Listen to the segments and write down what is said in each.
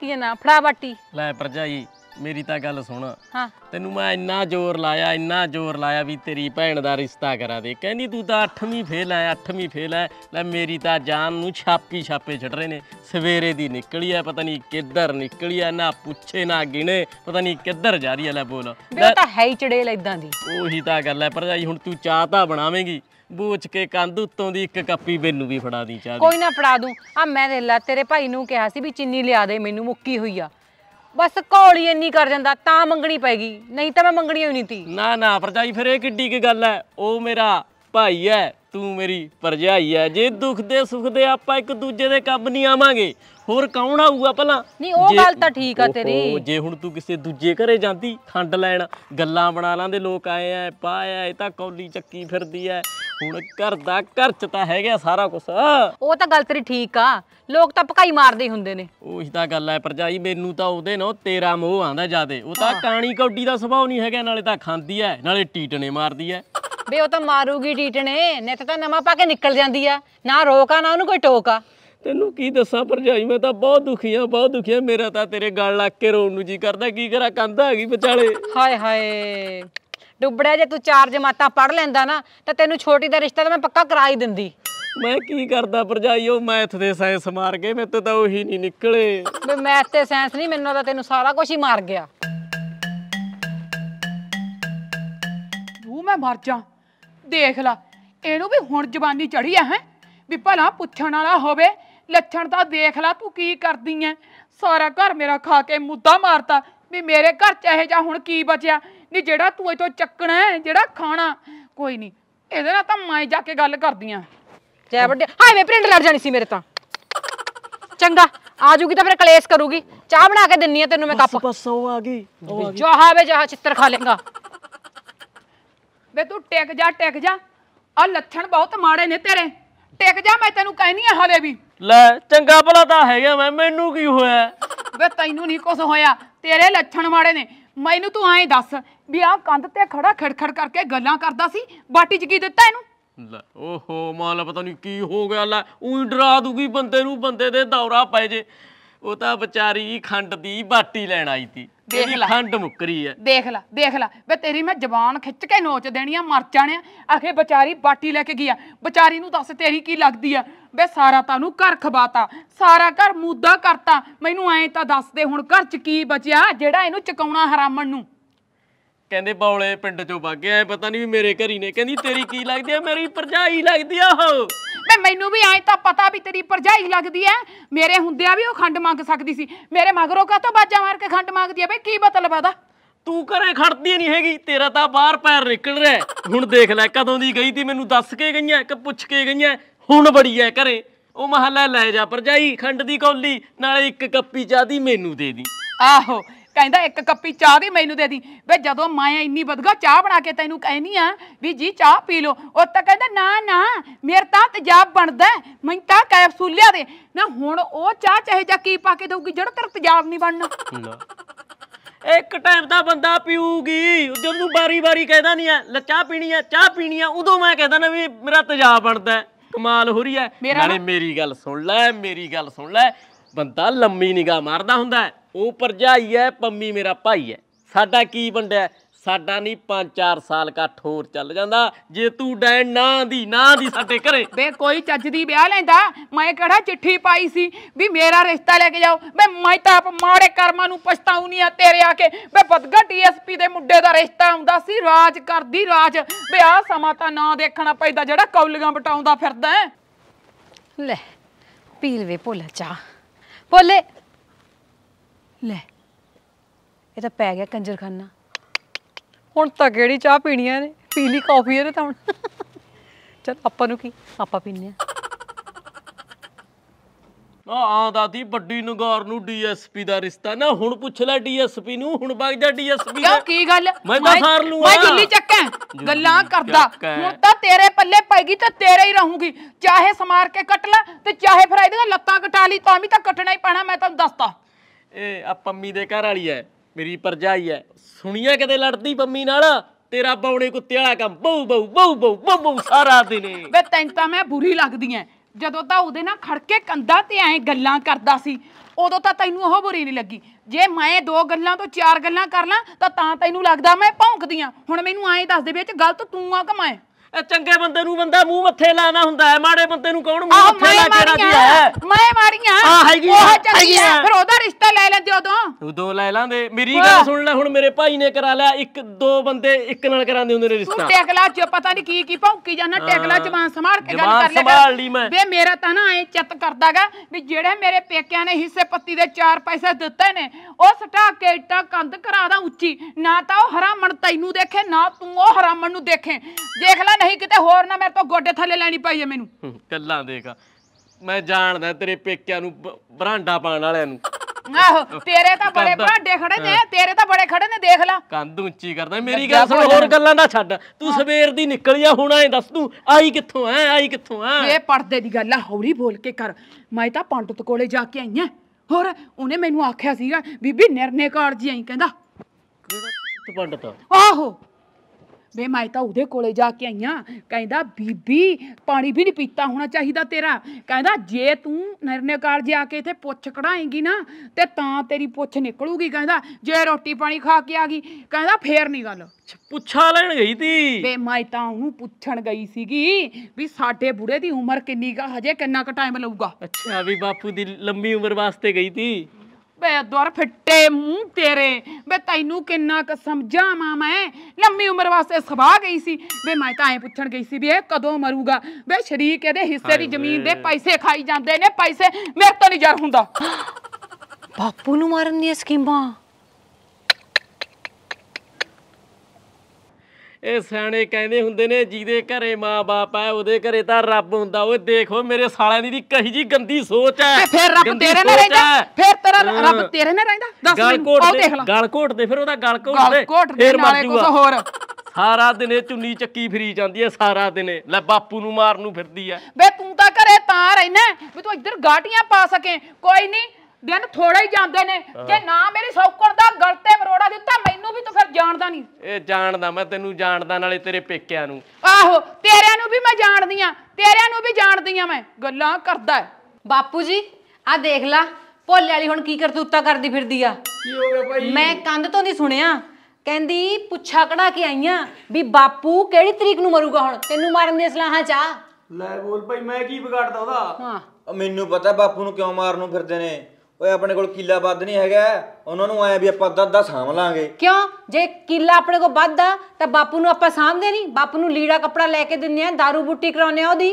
ਕੀ ਨਾ ਫੜਾ ਬਾਟੀ ਲੈ ਪਰਜਾਈ ਮੇਰੀ ਤਾਂ ਗੱਲ ਸੁਣ ਹਾਂ ਤੈਨੂੰ ਮੈਂ ਇੰਨਾ ਜ਼ੋਰ ਲਾਇਆ ਇੰਨਾ ਜ਼ੋਰ ਲਾਇਆ ਵੀ ਤੇਰੀ ਭੈਣ ਦਾ ਰਿਸ਼ਤਾ ਕਰਾ ਦੇ ਕਹਿੰਦੀ ਤੂੰ ਤਾਂ 8ਵੀਂ ਫੇਲ ਐ 8ਵੀਂ ਫੇਲ ਐ ਲੈ ਮੇਰੀ ਤਾਂ ਜਾਨ ਨੂੰ ਛਾਪੀ ਛਾਪੇ ਛੱਡ ਰਹੇ ਨੇ ਸਵੇਰੇ ਦੀ ਨਿਕਲੀ ਐ ਪਤਾ ਨਹੀਂ ਕਿੱਧਰ ਨਿਕਲੀ ਐ ਨਾ ਪੁੱਛੇ ਨਾ ਗਿਣੇ ਪਤਾ ਨਹੀਂ ਕਿੱਧਰ ਜਾ ਰਹੀ ਐ ਲੈ ਬੋਲ ਉਹ ਤਾਂ ਹੈ ਹੀ ਚੜੇਲ ਇਦਾਂ ਦੀ ਉਹੀ ਤਾਂ ਗੱਲ ਐ ਜਾਈ ਹੁਣ ਤੂੰ ਚਾਹ ਤਾਂ ਬਣਾਵੇਂਗੀ ਬੂਚ ਕੇ ਕੰਧ ਉੱਤੋਂ ਦੀ ਇੱਕ ਕਾਪੀ ਮੈਨੂੰ ਵੀ ਫੜਾ ਦੀ ਚਾਹ ਕੋਈ ਨਾ ਫੜਾ ਦੂੰ ਆ ਮੈਂ ਦੇ ਲੈ ਤੇਰੇ ਭਾਈ ਨੂੰ ਕਿਹਾ ਸੀ ਵੀ ਚਿੰਨੀ ਲਿਆ ਦੇ ਮੈਨੂੰ ਮੁੱਕੀ ਹੋਈ ਆ ਬਸ ਘੋਲੀ ਇੰਨੀ ਕਰ ਜਾਂਦਾ ਤਾਂ ਮੰਗਣੀ ਪੈਗੀ ਨਹੀਂ ਤਾਂ ਮੈਂ ਮੰਗਣੀ ਹੋਈ ਨਹੀਂ ਤੀ ਨਾ ਨਾ ਪਰਜਾਈ ਫਿਰ ਇਹ ਕਿੱਡੀ ਕੀ ਗੱਲ ਐ ਉਹ ਮੇਰਾ ਭਾਈ ਐ ਤੂੰ ਮੇਰੀ ਪਰਜਾਈ ਐ ਜੇ ਦੁੱਖ ਦੇ ਸੁੱਖ ਦੇ ਆਪਾਂ ਇੱਕ ਦੂਜੇ ਦੇ ਕੰਮ ਨਹੀਂ ਆਵਾਂਗੇ ਹੋਰ ਕੌਣ ਆਊਗਾ ਪਹਿਲਾਂ ਨਹੀਂ ਉਹ ਗੱਲ ਤਾਂ ਠੀਕ ਆ ਤੇਰੀ ਜੇ ਹੁਣ ਤੂੰ ਕਿਸੇ ਦੂਜੇ ਘਰੇ ਜਾਂਦੀ ਖੰਡ ਲੈਣ ਗੱਲਾਂ ਬਣਾ ਲਾਂਦੇ ਲੋਕ ਆਏ ਆ ਪਾਇਆ ਇਹ ਤਾਂ ਕੌਲੀ ਚੱਕੀ ਫਿਰਦੀ ਐ ਹੁਣ ਘਰ ਦਾ ਘਰ ਚ ਤਾਂ ਹੈਗਾ ਸਾਰਾ ਕੁਝ ਉਹ ਤਾਂ ਗੱਲ ਤੇਰੀ ਠੀਕ ਆ ਲੋਕ ਤਾਂ ਪਕਾਈ ਮਾਰਦੇ ਹੁੰਦੇ ਨੇ ਉਹੀ ਤਾਂ ਗੱਲ ਐ ਪਰਜਾਈ ਮੈਨੂੰ ਤਾਂ ਉਹਦੇ ਨਾਲ ਤੇਰਾ ਮੋਹ ਆਂਦਾ ਜਾਦੇ ਉਹ ਤਾਂ ਕਾਣੀ ਕੌਡੀ ਦਾ ਸੁਭਾਅ ਨਹੀਂ ਹੈਗਾ ਨਾਲੇ ਤਾਂ ਖਾਂਦੀ ਐ ਨਾਲੇ ਟੀਟਣੇ ਮਾਰਦੀ ਐ ਵੇ ਉਹ ਤਾਂ ਮਾਰੂਗੀ ਟੀਟਣੇ ਨਿੱਤ ਤਾਂ ਨਵਾਂ ਪਾ ਕੇ ਨਿਕਲ ਜਾਂਦੀ ਆ ਨਾ ਰੋਕਾ ਨਾ ਉਹਨੂੰ ਕੋਈ ਟੋਕਾ ਤੈਨੂੰ ਕੀ ਦੱਸਾਂ ਭਰਜਾਈ ਮੈਂ ਤਾਂ ਬਹੁਤ ਦੁਖੀ ਆ ਬਹੁਤ ਦੁਖੀ ਆ ਮੇਰਾ ਤਾਂ ਤੇਰੇ ਗਲ ਲੱਗ ਕੇ ਰੋਣ ਨੂੰ ਜੀ ਕਰਦਾ ਕੀ ਕਰਾਂ ਕੰਦਾ ਆ ਗਈ ਵਿਚਾਲੇ ਹਾਏ ਹਾਏ ਡੁੱਬੜਿਆ ਜੇ ਤੂੰ ਚਾਰ ਜਮਾਤਾਂ ਪੜ ਲੈਂਦਾ ਨਾ ਤਾਂ ਤੈਨੂੰ ਛੋਟੀ ਦਾ ਰਿਸ਼ਤਾ ਤਾਂ ਮੈਂ ਪੱਕਾ ਕਰਾ ਹੀ ਦਿੰਦੀ ਮੈਂ ਕੀ ਕਰਦਾ ਭਰਜਾਈ ਉਹ ਮੈਥ ਦੇ ਸਾਇੰਸ ਮਾਰ ਗਏ ਮੇਰੇ ਤੋਂ ਤਾਂ ਉਹੀ ਨਹੀਂ ਨਿਕਲੇ ਵੀ ਮੈਥ ਤੇ ਸਾਇੰਸ ਨਹੀਂ ਮੈਨੂੰ ਤਾਂ ਤੈਨੂੰ ਸਾਰਾ ਕੁਝ ਹੀ ਮਾਰ ਗਿਆ ਉਹ ਮੈਂ ਮਰ ਜਾ ਦੇਖ ਲਾ ਇਹਨੂੰ ਵੀ ਹੁਣ ਜਵਾਨੀ ਚੜੀ ਆ ਹੈ ਵੀ ਭਲਾ ਪੁੱਛਣ ਵਾਲਾ ਹੋਵੇ ਲੱਛਣ ਤਾਂ ਦੇਖ ਲੈ ਤੂੰ ਕੀ ਕਰਦੀ ਐ ਸਾਰਾ ਘਰ ਮੇਰਾ ਖਾ ਕੇ ਮੁੱਦਾ ਮਾਰਤਾ ਵੀ ਮੇਰੇ ਘਰ ਚ ਇਹ ਜਾ ਹੁਣ ਕੀ ਬਚਿਆ ਨੀ ਜਿਹੜਾ ਤੂੰ ਇਥੋਂ ਚੱਕਣਾ ਜਿਹੜਾ ਖਾਣਾ ਕੋਈ ਨਹੀਂ ਇਹਦੇ ਨਾਲ ਤਾਂ ਮੈਂ ਜਾ ਕੇ ਗੱਲ ਕਰਦੀ ਆ ਜੈ ਵੱਡੇ ਹਾਏ ਵੇ ਪ੍ਰਿੰਟ ਲੜ ਜਾਣੀ ਸੀ ਮੇਰੇ ਤਾਂ ਚੰਗਾ ਆ ਜੂਗੀ ਤਾਂ ਫਿਰ ਕਲੇਸ਼ ਕਰੂਗੀ ਚਾਹ ਬਣਾ ਕੇ ਦਿੰਨੀ ਆ ਤੈਨੂੰ ਮੈਂ ਕੱਪ ਬਸ ਉਹ ਆ ਗਈ ਉਹ ਆ ਗਈ ਜਹਾ ਵੇ ਜਹਾ ਚਿੱਤਰ ਖਾ ਲੇਗਾ ਵੇ ਤੂੰ ਟਿਕ ਜਾ ਟਿਕ ਜਾ ਆ ਲੱਛਣ ਬਹੁਤ ਮਾੜੇ ਨੇ ਤੇਰੇ ਟਿਕ ਜਾ ਮੈਂ ਤੈਨੂੰ ਕਹਿਨੀ ਆ ਹਲੇ ਵੀ ਲੈ ਚੰਗਾ ਭਲਾ ਤਾਂ ਹੈਗਾ ਮੈਂ ਮੈਨੂੰ ਕੀ ਹੋਇਆ ਵੇ ਤੈਨੂੰ ਨਹੀਂ ਕੁਝ ਹੋਇਆ ਤੇਰੇ ਲੱਛਣ ਮਾੜੇ ਨੇ ਮੈਨੂੰ ਤੂੰ ਐਂ ਦੱਸ ਵੀ ਆਹ ਕੰਧ ਤੇ ਖੜਾ ਖੜਖੜ ਕਰਕੇ ਗੱਲਾਂ ਕਰਦਾ ਸੀ ਬਾਟੀ ਚ ਕੀ ਦਿੱਤਾ ਇਹਨੂੰ ਲੈ ਓਹੋ ਮਾਲਾ ਪਤਾ ਨਹੀਂ ਕੀ ਹੋ ਗਿਆ ਲੈ ਉਹ ਡਰਾ ਦੂਗੀ ਬੰਦੇ ਨੂੰ ਬੰਦੇ ਦੇ ਦੌਰਾ ਪੈ ਜੇ ਉਹ ਤਾਂ ਵਿਚਾਰੀ ਖੰਡ ਦੀ ਬਾਟੀ ਲੈਣ ਆਈ ਸੀ ਦੇਖ ਲੈ ਖੰਡ ਮੁੱਕਰੀ ਐ ਦੇਖ ਲੈ ਦੇਖ ਲੈ ਵੇ ਤੇਰੀ ਮੈਂ ਜ਼ਬਾਨ ਖਿੱਚ ਕੇ ਨੋਚ ਦੇਣੀ ਆ ਮਰ ਜਾਣਿਆ ਆਖੇ ਵਿਚਾਰੀ ਬਾਟੀ ਲੈ ਕੇ ਗਈ ਆ ਵਿਚਾਰੀ ਨੂੰ ਦੱਸ ਤੇਰੀ ਕੀ ਲੱਗਦੀ ਆ ਵੇ ਸਾਰਾ ਤਾਨੂੰ ਘਰ ਖਵਾਤਾ ਸਾਰਾ ਘਰ ਮੂਦਾ ਕਰਤਾ ਮੈਨੂੰ ਐਂ ਤਾਂ ਦੱਸ ਦੇ ਹੁਣ ਘਰ ਚ ਕੀ ਬਚਿਆ ਜਿਹੜਾ ਇਹਨੂੰ ਚਕਾਉਣਾ ਹਰਾਮਣ ਨੂੰ ਕਹਿੰਦੇ ਬੌਲੇ ਪਿੰਡ ਚੋਂ ਵਗ ਗਿਆ ਪਤਾ ਨਹੀਂ ਵੀ ਮੇਰੇ ਘਰੀ ਨੇ ਕਹਿੰਦੀ ਤੇਰੀ ਕੀ ਲੱਗਦੀ ਆ ਮੇਰੀ ਪਰਜਾਈ ਲੱਗਦੀ ਆ ਹੋ ਮੈਂ ਮੈਨੂੰ ਵੀ ਐਂ ਤਾਂ ਪਤਾ ਵੀ ਤੇਰੀ ਪਰਜਾਈ ਲੱਗਦੀ ਐ ਮੇਰੇ ਹੁੰਦਿਆਂ ਵੀ ਉਹ ਖੰਡ ਮੰਗ ਸਕਦੀ ਸੀ ਮੇਰੇ ਮਗਰੋਂ ਕਾ ਤੋ ਬਾਜਾ ਮਾਰ ਕੇ ਖੰਡ ਮੰਗਦੀ ਐ ਬਈ ਕੀ ਮਤਲਬ ਆਦਾ ਤੂੰ ਘਰੇ ਖੜਦੀ ਨਹੀਂ ਹੈਗੀ ਤੇਰਾ ਤਾਂ ਬਾਹਰ ਪੈਰ ਨਿਕਲ ਰਿਹਾ ਹੁਣ ਦੇਖ ਲੈ ਕਦੋਂ ਦੀ ਗਈ ਤੀ ਮੈਨੂੰ ਦੱਸ ਕੇ ਗਈਆਂ ਕਿ ਪੁੱਛ ਕੇ ਗਈਆਂ ਹੁਣ ਬੜੀ ਐ ਘਰੇ ਉਹ ਮਹੱਲਾ ਲੈ ਜਾ ਪਰਜਾਈ ਖੰਡ ਦੀ ਕੌਲੀ ਨਾਲੇ ਇੱਕ ਕੱਪੀ ਚਾਹ ਦੀ ਮੈਨੂੰ ਦੇ ਦੀ ਆਹੋ ਕਹਿੰਦਾ ਇੱਕ ਕੱਪੀ ਚਾਹ ਦੀ ਮੈਨੂੰ ਦੇ ਦੀ ਵੇ ਜਦੋਂ ਮਾਇਆ ਇੰਨੀ ਵਧਗਾ ਚਾਹ ਬਣਾ ਕੇ ਤੈਨੂੰ ਕਹਿਨੀ ਆ ਵੀ ਜੀ ਚਾਹ ਪੀ ਲੋ ਉਹ ਤਾਂ ਕਹਿੰਦਾ ਨਾ ਨਾ ਮੇਰ ਤਾਂ ਤਜਾਬ ਬਣਦਾ ਮੈਂ ਤਾਂ ਕੈਪਸੂਲ ਦੇ ਨਾ ਹੁਣ ਉਹ ਚਾਹ ਚਾਹੇ ਜਾਂ ਕੀ ਪਾ ਕੇ ਦੇਊਗੀ ਜਿਹੜਾ ਤੇਰਾ ਤਜਾਬ ਨਹੀਂ ਬਣਨਾ ਇੱਕ ਟਾਈਮ ਦਾ ਬੰਦਾ ਪੀਊਗੀ ਜਦੋਂ ਬਾਰੀ-ਬਾਰੀ ਕਹਿੰਦਾ ਨਹੀਂ ਆ ਲੈ ਚਾਹ ਪੀਣੀ ਆ ਚਾਹ ਪੀਣੀ ਆ ਉਦੋਂ ਮੈਂ ਕਹਿੰਦਾ ਨਾ ਵੀ ਮੇਰਾ ਤਜਾਬ ਬਣਦਾ ਕਮਾਲ ਹੋ ਰਹੀ ਐ ਨਾਲੇ ਮੇਰੀ ਗੱਲ ਸੁਣ ਲੈ ਮੇਰੀ ਗੱਲ ਸੁਣ ਲੈ ਬੰਦਾ ਲੰਮੀ ਨਿਗਾ ਮਾਰਦਾ ਹੁੰਦਾ ਉਹ ਪਰਜਾਈ ਐ ਪੰਮੀ ਮੇਰਾ ਭਾਈ ਐ ਸਾਡਾ ਕੀ ਵੰਡਿਆ ਸਾਡਾ ਨਹੀਂ 5-4 ਸਾਲ ਕੱਠ ਹੋਰ ਚੱਲ ਜਾਂਦਾ ਜੇ ਤੂੰ ਡੈਣ ਨਾ ਦੀ ਨਾ ਦੀ ਸਾਡੇ ਘਰੇ ਬੇ ਕੋਈ ਚੱਜ ਦੀ ਵਿਆਹ ਲੈਂਦਾ ਮੈਂ ਕਿਹੜਾ ਚਿੱਠੀ ਪਾਈ ਸੀ ਵੀ ਮੇਰਾ ਰਿਸ਼ਤਾ ਲੈ ਕੇ ਜਾਓ ਬੇ ਮੈਂ ਤਾਂ ਆਪ ਮਾੜੇ ਕਰਮਾਂ ਨੂੰ ਪਛਤਾਉਣੀ ਆ ਤੇਰੇ ਆ ਕੇ ਬੇ ਬਦਗਾ ਡੀਐਸਪੀ ਦੇ ਮੁੰਡੇ ਦਾ ਰਿਸ਼ਤਾ ਆਉਂਦਾ ਸੀ ਰਾਜ ਕਰਦੀ ਰਾਜ ਬੇ ਆ ਸਮਾਂ ਤਾਂ ਨਾ ਦੇਖਣਾ ਪੈਂਦਾ ਜਿਹੜਾ ਕੌਲੀਆਂ ਬਟਾਉਂਦਾ ਫਿਰਦਾ ਲੈ ਪੀਲਵੇ ਭੋਲਾ ਚਾ ਭੋਲੇ ਲੈ ਇਹ ਤਾਂ ਪੈ ਗਿਆ ਕੰਜਰਖਾਨਾ ਹੁਣ ਤਾਂ ਕਿਹੜੀ ਚਾਹ ਪੀਣੀਆਂ ਨੇ ਪੀਲੀ ਕਾਫੀ ਨੇ ਤਾਂ ਹੁਣ ਚਲ ਆਪਾਂ ਨੂੰ ਕੀ ਆਪਾਂ ਪੀਨੇ ਆ ਆਂਦਾ ਦਾਦੀ ਵੱਡੀ ਨਗਾਰ ਨੂੰ ਡੀਐਸਪੀ ਦਾ ਰਿਸ਼ਤਾ ਨਾ ਹੁਣ ਪੁੱਛ ਲੈ ਡੀਐਸਪੀ ਨੂੰ ਹੁਣ ਵਗ ਜਾ ਡੀਐਸਪੀ ਦਾ ਕੀ ਗੱਲ ਮੈਂ ਤਾਂ ਸਾਰ ਲੂ ਮੈਂ ਦਿੱਲੀ ਚੱਕਾਂ ਗੱਲਾਂ ਕਰਦਾ ਹੁਣ ਤਾਂ ਤੇਰੇ ਪੱਲੇ ਪੈਗੀ ਤਾਂ ਤੇਰੇ ਹੀ ਰਹੂਗੀ ਚਾਹੇ ਸਮਾਰ ਕੇ ਕੱਟ ਲੈ ਤੇ ਚਾਹੇ ਫਿਰ ਇਹਦੀਆਂ ਲੱਤਾਂ ਕਟਾ ਲਈ ਤਾਂ ਵੀ ਤਾਂ ਕੱਟਣਾ ਹੀ ਪੈਣਾ ਮੈਂ ਤੈਨੂੰ ਦੱਸਦਾ ਇਹ ਆ ਪੰਮੀ ਦੇ ਘਰ ਵਾਲੀ ਐ ਮੇਰੀ ਪਰਜਾਈ ਐ ਸੁਣੀਏ ਕਦੇ ਲੜਦੀ ਪੰਮੀ ਨਾਲ ਤੇਰਾ ਬੌਣੇ ਕੁੱਤੇ ਵਾਲਾ ਕੰਮ ਬਉ ਬਉ ਬਉ ਬਉ ਬਉ ਸਾਰਾ ਦਿਨ ਵੇ ਤੈਨੂੰ ਤਾਂ ਮੈਂ ਬੁਰੀ ਲੱਗਦੀ ਐ ਜਦੋਂ ਤਾਂ ਉਹਦੇ ਨਾਲ ਖੜ ਕੇ ਕੰਦਾ ਤੇ ਐ ਗੱਲਾਂ ਕਰਦਾ ਸੀ ਉਦੋਂ ਤਾਂ ਤੈਨੂੰ ਉਹ ਬੁਰੀ ਨਹੀਂ ਲੱਗੀ ਜੇ ਮੈਂ ਦੋ ਗੱਲਾਂ ਤੋਂ ਚਾਰ ਗੱਲਾਂ ਕਰ ਲਾਂ ਤਾਂ ਤਾਂ ਤੈਨੂੰ ਲੱਗਦਾ ਮੈਂ ਭੌਂਕਦੀ ਆ ਹੁਣ ਮੈਨੂੰ ਐਂ ਦੱਸ ਦੇ ਵਿੱਚ ਗਲਤ ਤੂੰ ਆ ਮੈਂ ਇਹ ਚੰਗੇ ਬੰਦੇ ਨੂੰ ਬੰਦਾ ਮੂੰਹ ਮੱਥੇ ਲਾਣਾ ਹੁੰਦਾ ਹੈ ਮਾੜੇ ਬੰਦੇ ਨੂੰ ਕੌਣ ਮੂੰਹ ਮੱਥੇ ਲਾ ਕੇ ਰਾਦੀ ਹੈ ਮੈਂ ਮਾਰੀਆਂ ਆ ਹੈਗੀ ਉਹ ਚੰਗੀ ਹੈ ਫਿਰ ਉਹਦਾ ਰਿਸ਼ਤਾ ਲੈ ਲੈਂਦੇ ਉਦੋਂ ਉਦੋਂ ਲੈ ਲਾਂਦੇ ਮੇਰੀ ਗੱਲ ਸੁਣ ਲੈ ਹੁਣ ਮੇਰੇ ਭਾਈ ਨੇ ਕਰਾ ਲਿਆ ਇੱਕ ਦੋ ਬੰਦੇ ਇੱਕ ਨਾਲ ਕਰਾਉਂਦੇ ਹੁੰਦੇ ਨੇ ਰਿਸ਼ਤਾ ਤੂੰ ਟੇਕਲਾ ਚ ਪਤਾ ਨਹੀਂ ਕੀ ਕੀ ਭੌਂਕੀ ਜਾਂਦਾ ਟੇਕਲਾ ਜਵਾਨ ਸੰਭਾਲ ਕੇ ਗੱਲ ਕਰ ਲੈਗਾ ਸੰਭਾਲ ਲਈ ਮੈਂ ਵੇ ਮੇਰਾ ਤਾਂ ਨਾ ਐ ਚਿੱਤ ਕਰਦਾਗਾ ਵੀ ਜਿਹੜੇ ਮੇਰੇ ਪੇਕਿਆਂ ਨੇ ਹਿੱਸੇ ਪੱਤੀ ਦੇ 4 ਪੈਸੇ ਦਿੱਤੇ ਨੇ ਉਹ ਸਟਾ ਕੇ ਇੱਟਾ ਕੰਧ ਕਰਾਦਾ ਉੱਚੀ ਨਾ ਤਾਂ ਉਹ ਹਰਾਮਣ ਤੈਨੂੰ ਦੇਖੇ ਨਾ ਤੂੰ ਉਹ ਹਰਾਮਣ ਨੂੰ ਦੇਖੇ ਦੇਖ ਲੈ ਨਹੀਂ ਕਿਤੇ ਹੋਰ ਨਾ ਮੇਰੇ ਤੋਂ ਗੋਡੇ ਥੱਲੇ ਲੈਣੀ ਪਈ ਐ ਮੈਨੂੰ ਕੱਲਾ ਦੇਖ ਮੈਂ ਜਾਣਦਾ ਤੇਰੇ ਪੇਕਿਆਂ ਨੂੰ ਬਰਾਂਡਾ ਪਾਣ ਵਾਲਿਆਂ ਨੂੰ ਆਹੋ ਤੇਰੇ ਤਾਂ ਬੜੇ ਬਰਾਂਡੇ ਖੜੇ ਨੇ ਤੇਰੇ ਤਾਂ ਬੜੇ ਖੜੇ ਨੇ ਦੇਖ ਲਾ ਕੰਧ ਉੱਚੀ ਕਰਦਾ ਮੇਰੀ ਗੱਲ ਸੁਣ ਹੋਰ ਗੱਲਾਂ ਦਾ ਛੱਡ ਤੂੰ ਸਵੇਰ ਦੀ ਨਿਕਲਿਆ ਹੁਣ ਐ ਦੱਸ ਤੂੰ ਆਈ ਕਿੱਥੋਂ ਐ ਆਈ ਕਿੱਥੋਂ ਐ ਇਹ ਪੜਦੇ ਦੀ ਗੱਲ ਆ ਹੌਲੀ ਬੋਲ ਕੇ ਕਰ ਮੈਂ ਤਾਂ ਪੰਡਤ ਕੋਲੇ ਜਾ ਕੇ ਆਈ ਆ ਹੋਰ ਉਹਨੇ ਮੈਨੂੰ ਆਖਿਆ ਸੀਗਾ ਬੀਬੀ ਨਿਰਨੇ ਕਾਰਜ ਆਈ ਕਹਿੰਦਾ ਕਿਹੜਾ ਪੰਡਤ ਆਹੋ ਵੇ ਮੈਂ ਤਾਂ ਉਹਦੇ ਕੋਲੇ ਜਾ ਕੇ ਆਈਆਂ ਕਹਿੰਦਾ ਬੀਬੀ ਪਾਣੀ ਵੀ ਨਹੀਂ ਪੀਤਾ ਹੋਣਾ ਚਾਹੀਦਾ ਤੇਰਾ ਕਹਿੰਦਾ ਜੇ ਤੂੰ ਜੇ ਜਾ ਕੇ ਇੱਥੇ ਪੁੱਛ ਕਢਾਏਂਗੀ ਨਾ ਤੇ ਤਾਂ ਤੇਰੀ ਪੁੱਛ ਨਿਕਲੂਗੀ ਕਹਿੰਦਾ ਜੇ ਰੋਟੀ ਪਾਣੀ ਖਾ ਕੇ ਆ ਗਈ ਕਹਿੰਦਾ ਫੇਰ ਨਹੀਂ ਗੱਲ ਪੁੱਛਾ ਲੈਣ ਗਈ ਤੀ ਵੇ ਮੈਂ ਤਾਂ ਉਹਨੂੰ ਪੁੱਛਣ ਗਈ ਸੀਗੀ ਵੀ ਸਾਡੇ ਬੁੜੇ ਦੀ ਉਮਰ ਕਿੰਨੀ ਕਾ ਹਜੇ ਕਿੰਨਾ ਕੁ ਟਾਈਮ ਲਊਗਾ ਅੱਛਾ ਵੀ ਬਾਪੂ ਦੀ ਲੰਮੀ ਉਮਰ ਵਾਸਤੇ ਗਈ ਤੀ ਬੇ ਦੁਰ ਫਿੱਟੇ ਮੂੰਹ ਤੇਰੇ ਬੇ ਤੈਨੂੰ ਕਿੰਨਾ ਕ ਸਮਝਾਵਾਂ ਮੈਂ ਲੰਮੀ ਉਮਰ ਵਾਸਤੇ ਸਵਾ ਗਈ ਸੀ ਬੇ ਮੈਂ ਤਾਂ ਐ ਪੁੱਛਣ ਗਈ ਸੀ ਵੀ ਇਹ ਕਦੋਂ ਮਰੂਗਾ ਬੇ ਸ਼ਰੀਕ ਇਹਦੇ ਹਿੱਸੇ ਦੀ ਜ਼ਮੀਨ ਦੇ ਪੈਸੇ ਖਾਈ ਜਾਂਦੇ ਨੇ ਪੈਸੇ ਮੇਰੇ ਤੋਂ ਨਹੀਂ ਜਰ ਹੁੰਦਾ ਬਾਪੂ ਨੂੰ ਮਾਰਨ ਦੀਆਂ ਸਕੀਮਾਂ ਇਹ ਸਿਆਣੇ ਕਹਿੰਦੇ ਹੁੰਦੇ ਨੇ ਜਿਹਦੇ ਘਰੇ ਮਾਂ-ਬਾਪ ਆ ਉਹਦੇ ਘਰੇ ਤਾਂ ਰੱਬ ਹੁੰਦਾ ਓਏ ਦੇਖੋ ਮੇਰੇ ਸਾਲਿਆਂ ਦੀ ਕਹੀ ਜੀ ਗੰਦੀ ਸੋਚ ਐ ਫਿਰ ਰੱਬ ਤੇਰੇ ਨਾਲ ਰਹਿੰਦਾ ਫਿਰ ਤੇਰਾ ਰੱਬ ਤੇਰੇ ਨਾਲ ਰਹਿੰਦਾ ਦੱਸ ਉਹ ਦੇਖ ਲੈ ਗਲ ਘੋਟ ਦੇ ਫਿਰ ਉਹਦਾ ਗਲ ਘੋਟ ਦੇ ਫਿਰ ਮਰ ਜੂਗਾ ਹੋਰ ਸਾਰਾ ਦਿਨ ਇਹ ਚੁੰਨੀ ਚੱਕੀ ਫਰੀ ਜਾਂਦੀ ਐ ਸਾਰਾ ਦਿਨ ਲੈ ਬਾਪੂ ਨੂੰ ਮਾਰਨ ਨੂੰ ਫਿਰਦੀ ਐ ਬੇ ਤੂੰ ਤਾਂ ਘਰੇ ਤਾਂ ਰਹਿਣਾ ਵੀ ਤੂੰ ਇੱਧਰ ਗਾਟੀਆਂ ਪਾ ਸਕੇ ਕੋਈ ਨਹੀਂ ਦਿਨ ਥੋੜੇ ਹੀ ਜਾਂਦੇ ਨੇ ਕਿ ਨਾ ਮੇਰੀ ਸੌਕਣ ਦਾ ਗਲਤੇ ਮਰੋੜਾ ਦਿੱਤਾ ਮੈਨੂੰ ਵੀ ਤੂੰ ਫਿਰ ਜਾਣਦਾ ਨਹੀਂ ਇਹ ਜਾਣਦਾ ਮੈਂ ਤੈਨੂੰ ਜਾਣਦਾ ਨਾਲੇ ਤੇਰੇ ਪੇਕਿਆਂ ਨੂੰ ਆਹੋ ਤੇਰਿਆਂ ਨੂੰ ਵੀ ਮੈਂ ਜਾਣਦੀ ਆ ਤੇਰਿਆਂ ਨੂੰ ਵੀ ਜਾਣਦੀ ਆ ਮੈਂ ਗੱਲਾਂ ਕਰਦਾ ਬਾਪੂ ਜੀ ਆ ਦੇਖ ਲਾ ਭੋਲੇ ਵਾਲੀ ਹੁਣ ਕੀ ਕਰਤੂਤਾ ਕਰਦੀ ਫਿਰਦੀ ਆ ਕੀ ਹੋ ਗਿਆ ਭਾਈ ਮੈਂ ਕੰਧ ਤੋਂ ਨਹੀਂ ਸੁਣਿਆ ਕਹਿੰਦੀ ਪੁੱਛਾ ਕਢਾ ਕੇ ਆਈਆਂ ਵੀ ਬਾਪੂ ਕਿਹੜੀ ਤਰੀਕ ਨੂੰ ਮਰੂਗਾ ਹੁਣ ਤੈਨੂੰ ਮਾਰਨ ਦੀ ਸਲਾਹਾਂ ਚਾ ਲੈ ਬੋਲ ਭਾਈ ਮੈਂ ਕੀ ਵਿਗਾੜਦਾ ਉਹਦਾ ਹਾਂ ਮੈਨੂੰ ਪਤਾ ਬਾਪੂ ਨੂੰ ਕਿਉਂ ਮਾਰਨ ਨੂੰ ਫਿਰਦੇ ਨੇ ਓਏ ਆਪਣੇ ਕੋਲ ਕਿੱਲਾ ਵੱਧ ਨਹੀਂ ਹੈਗਾ ਉਹਨਾਂ ਨੂੰ ਐ ਵੀ ਆਪਾਂ ਅੱਧਾ ਅੱਧਾ ਸਾਂਭ ਲਾਂਗੇ ਕਿਉਂ ਜੇ ਕਿੱਲਾ ਆਪਣੇ ਕੋਲ ਵੱਧ ਆ ਤਾਂ ਬਾਪੂ ਨੂੰ ਆਪਾਂ ਸਾਂਭਦੇ ਨਹੀਂ ਬਾਪੂ ਨੂੰ ਲੀੜਾ ਕੱਪੜਾ ਲੈ ਕੇ ਦਿੰਨੇ ਆ दारू ਬੁੱਟੀ ਕਰਾਉਨੇ ਆ ਉਹਦੀ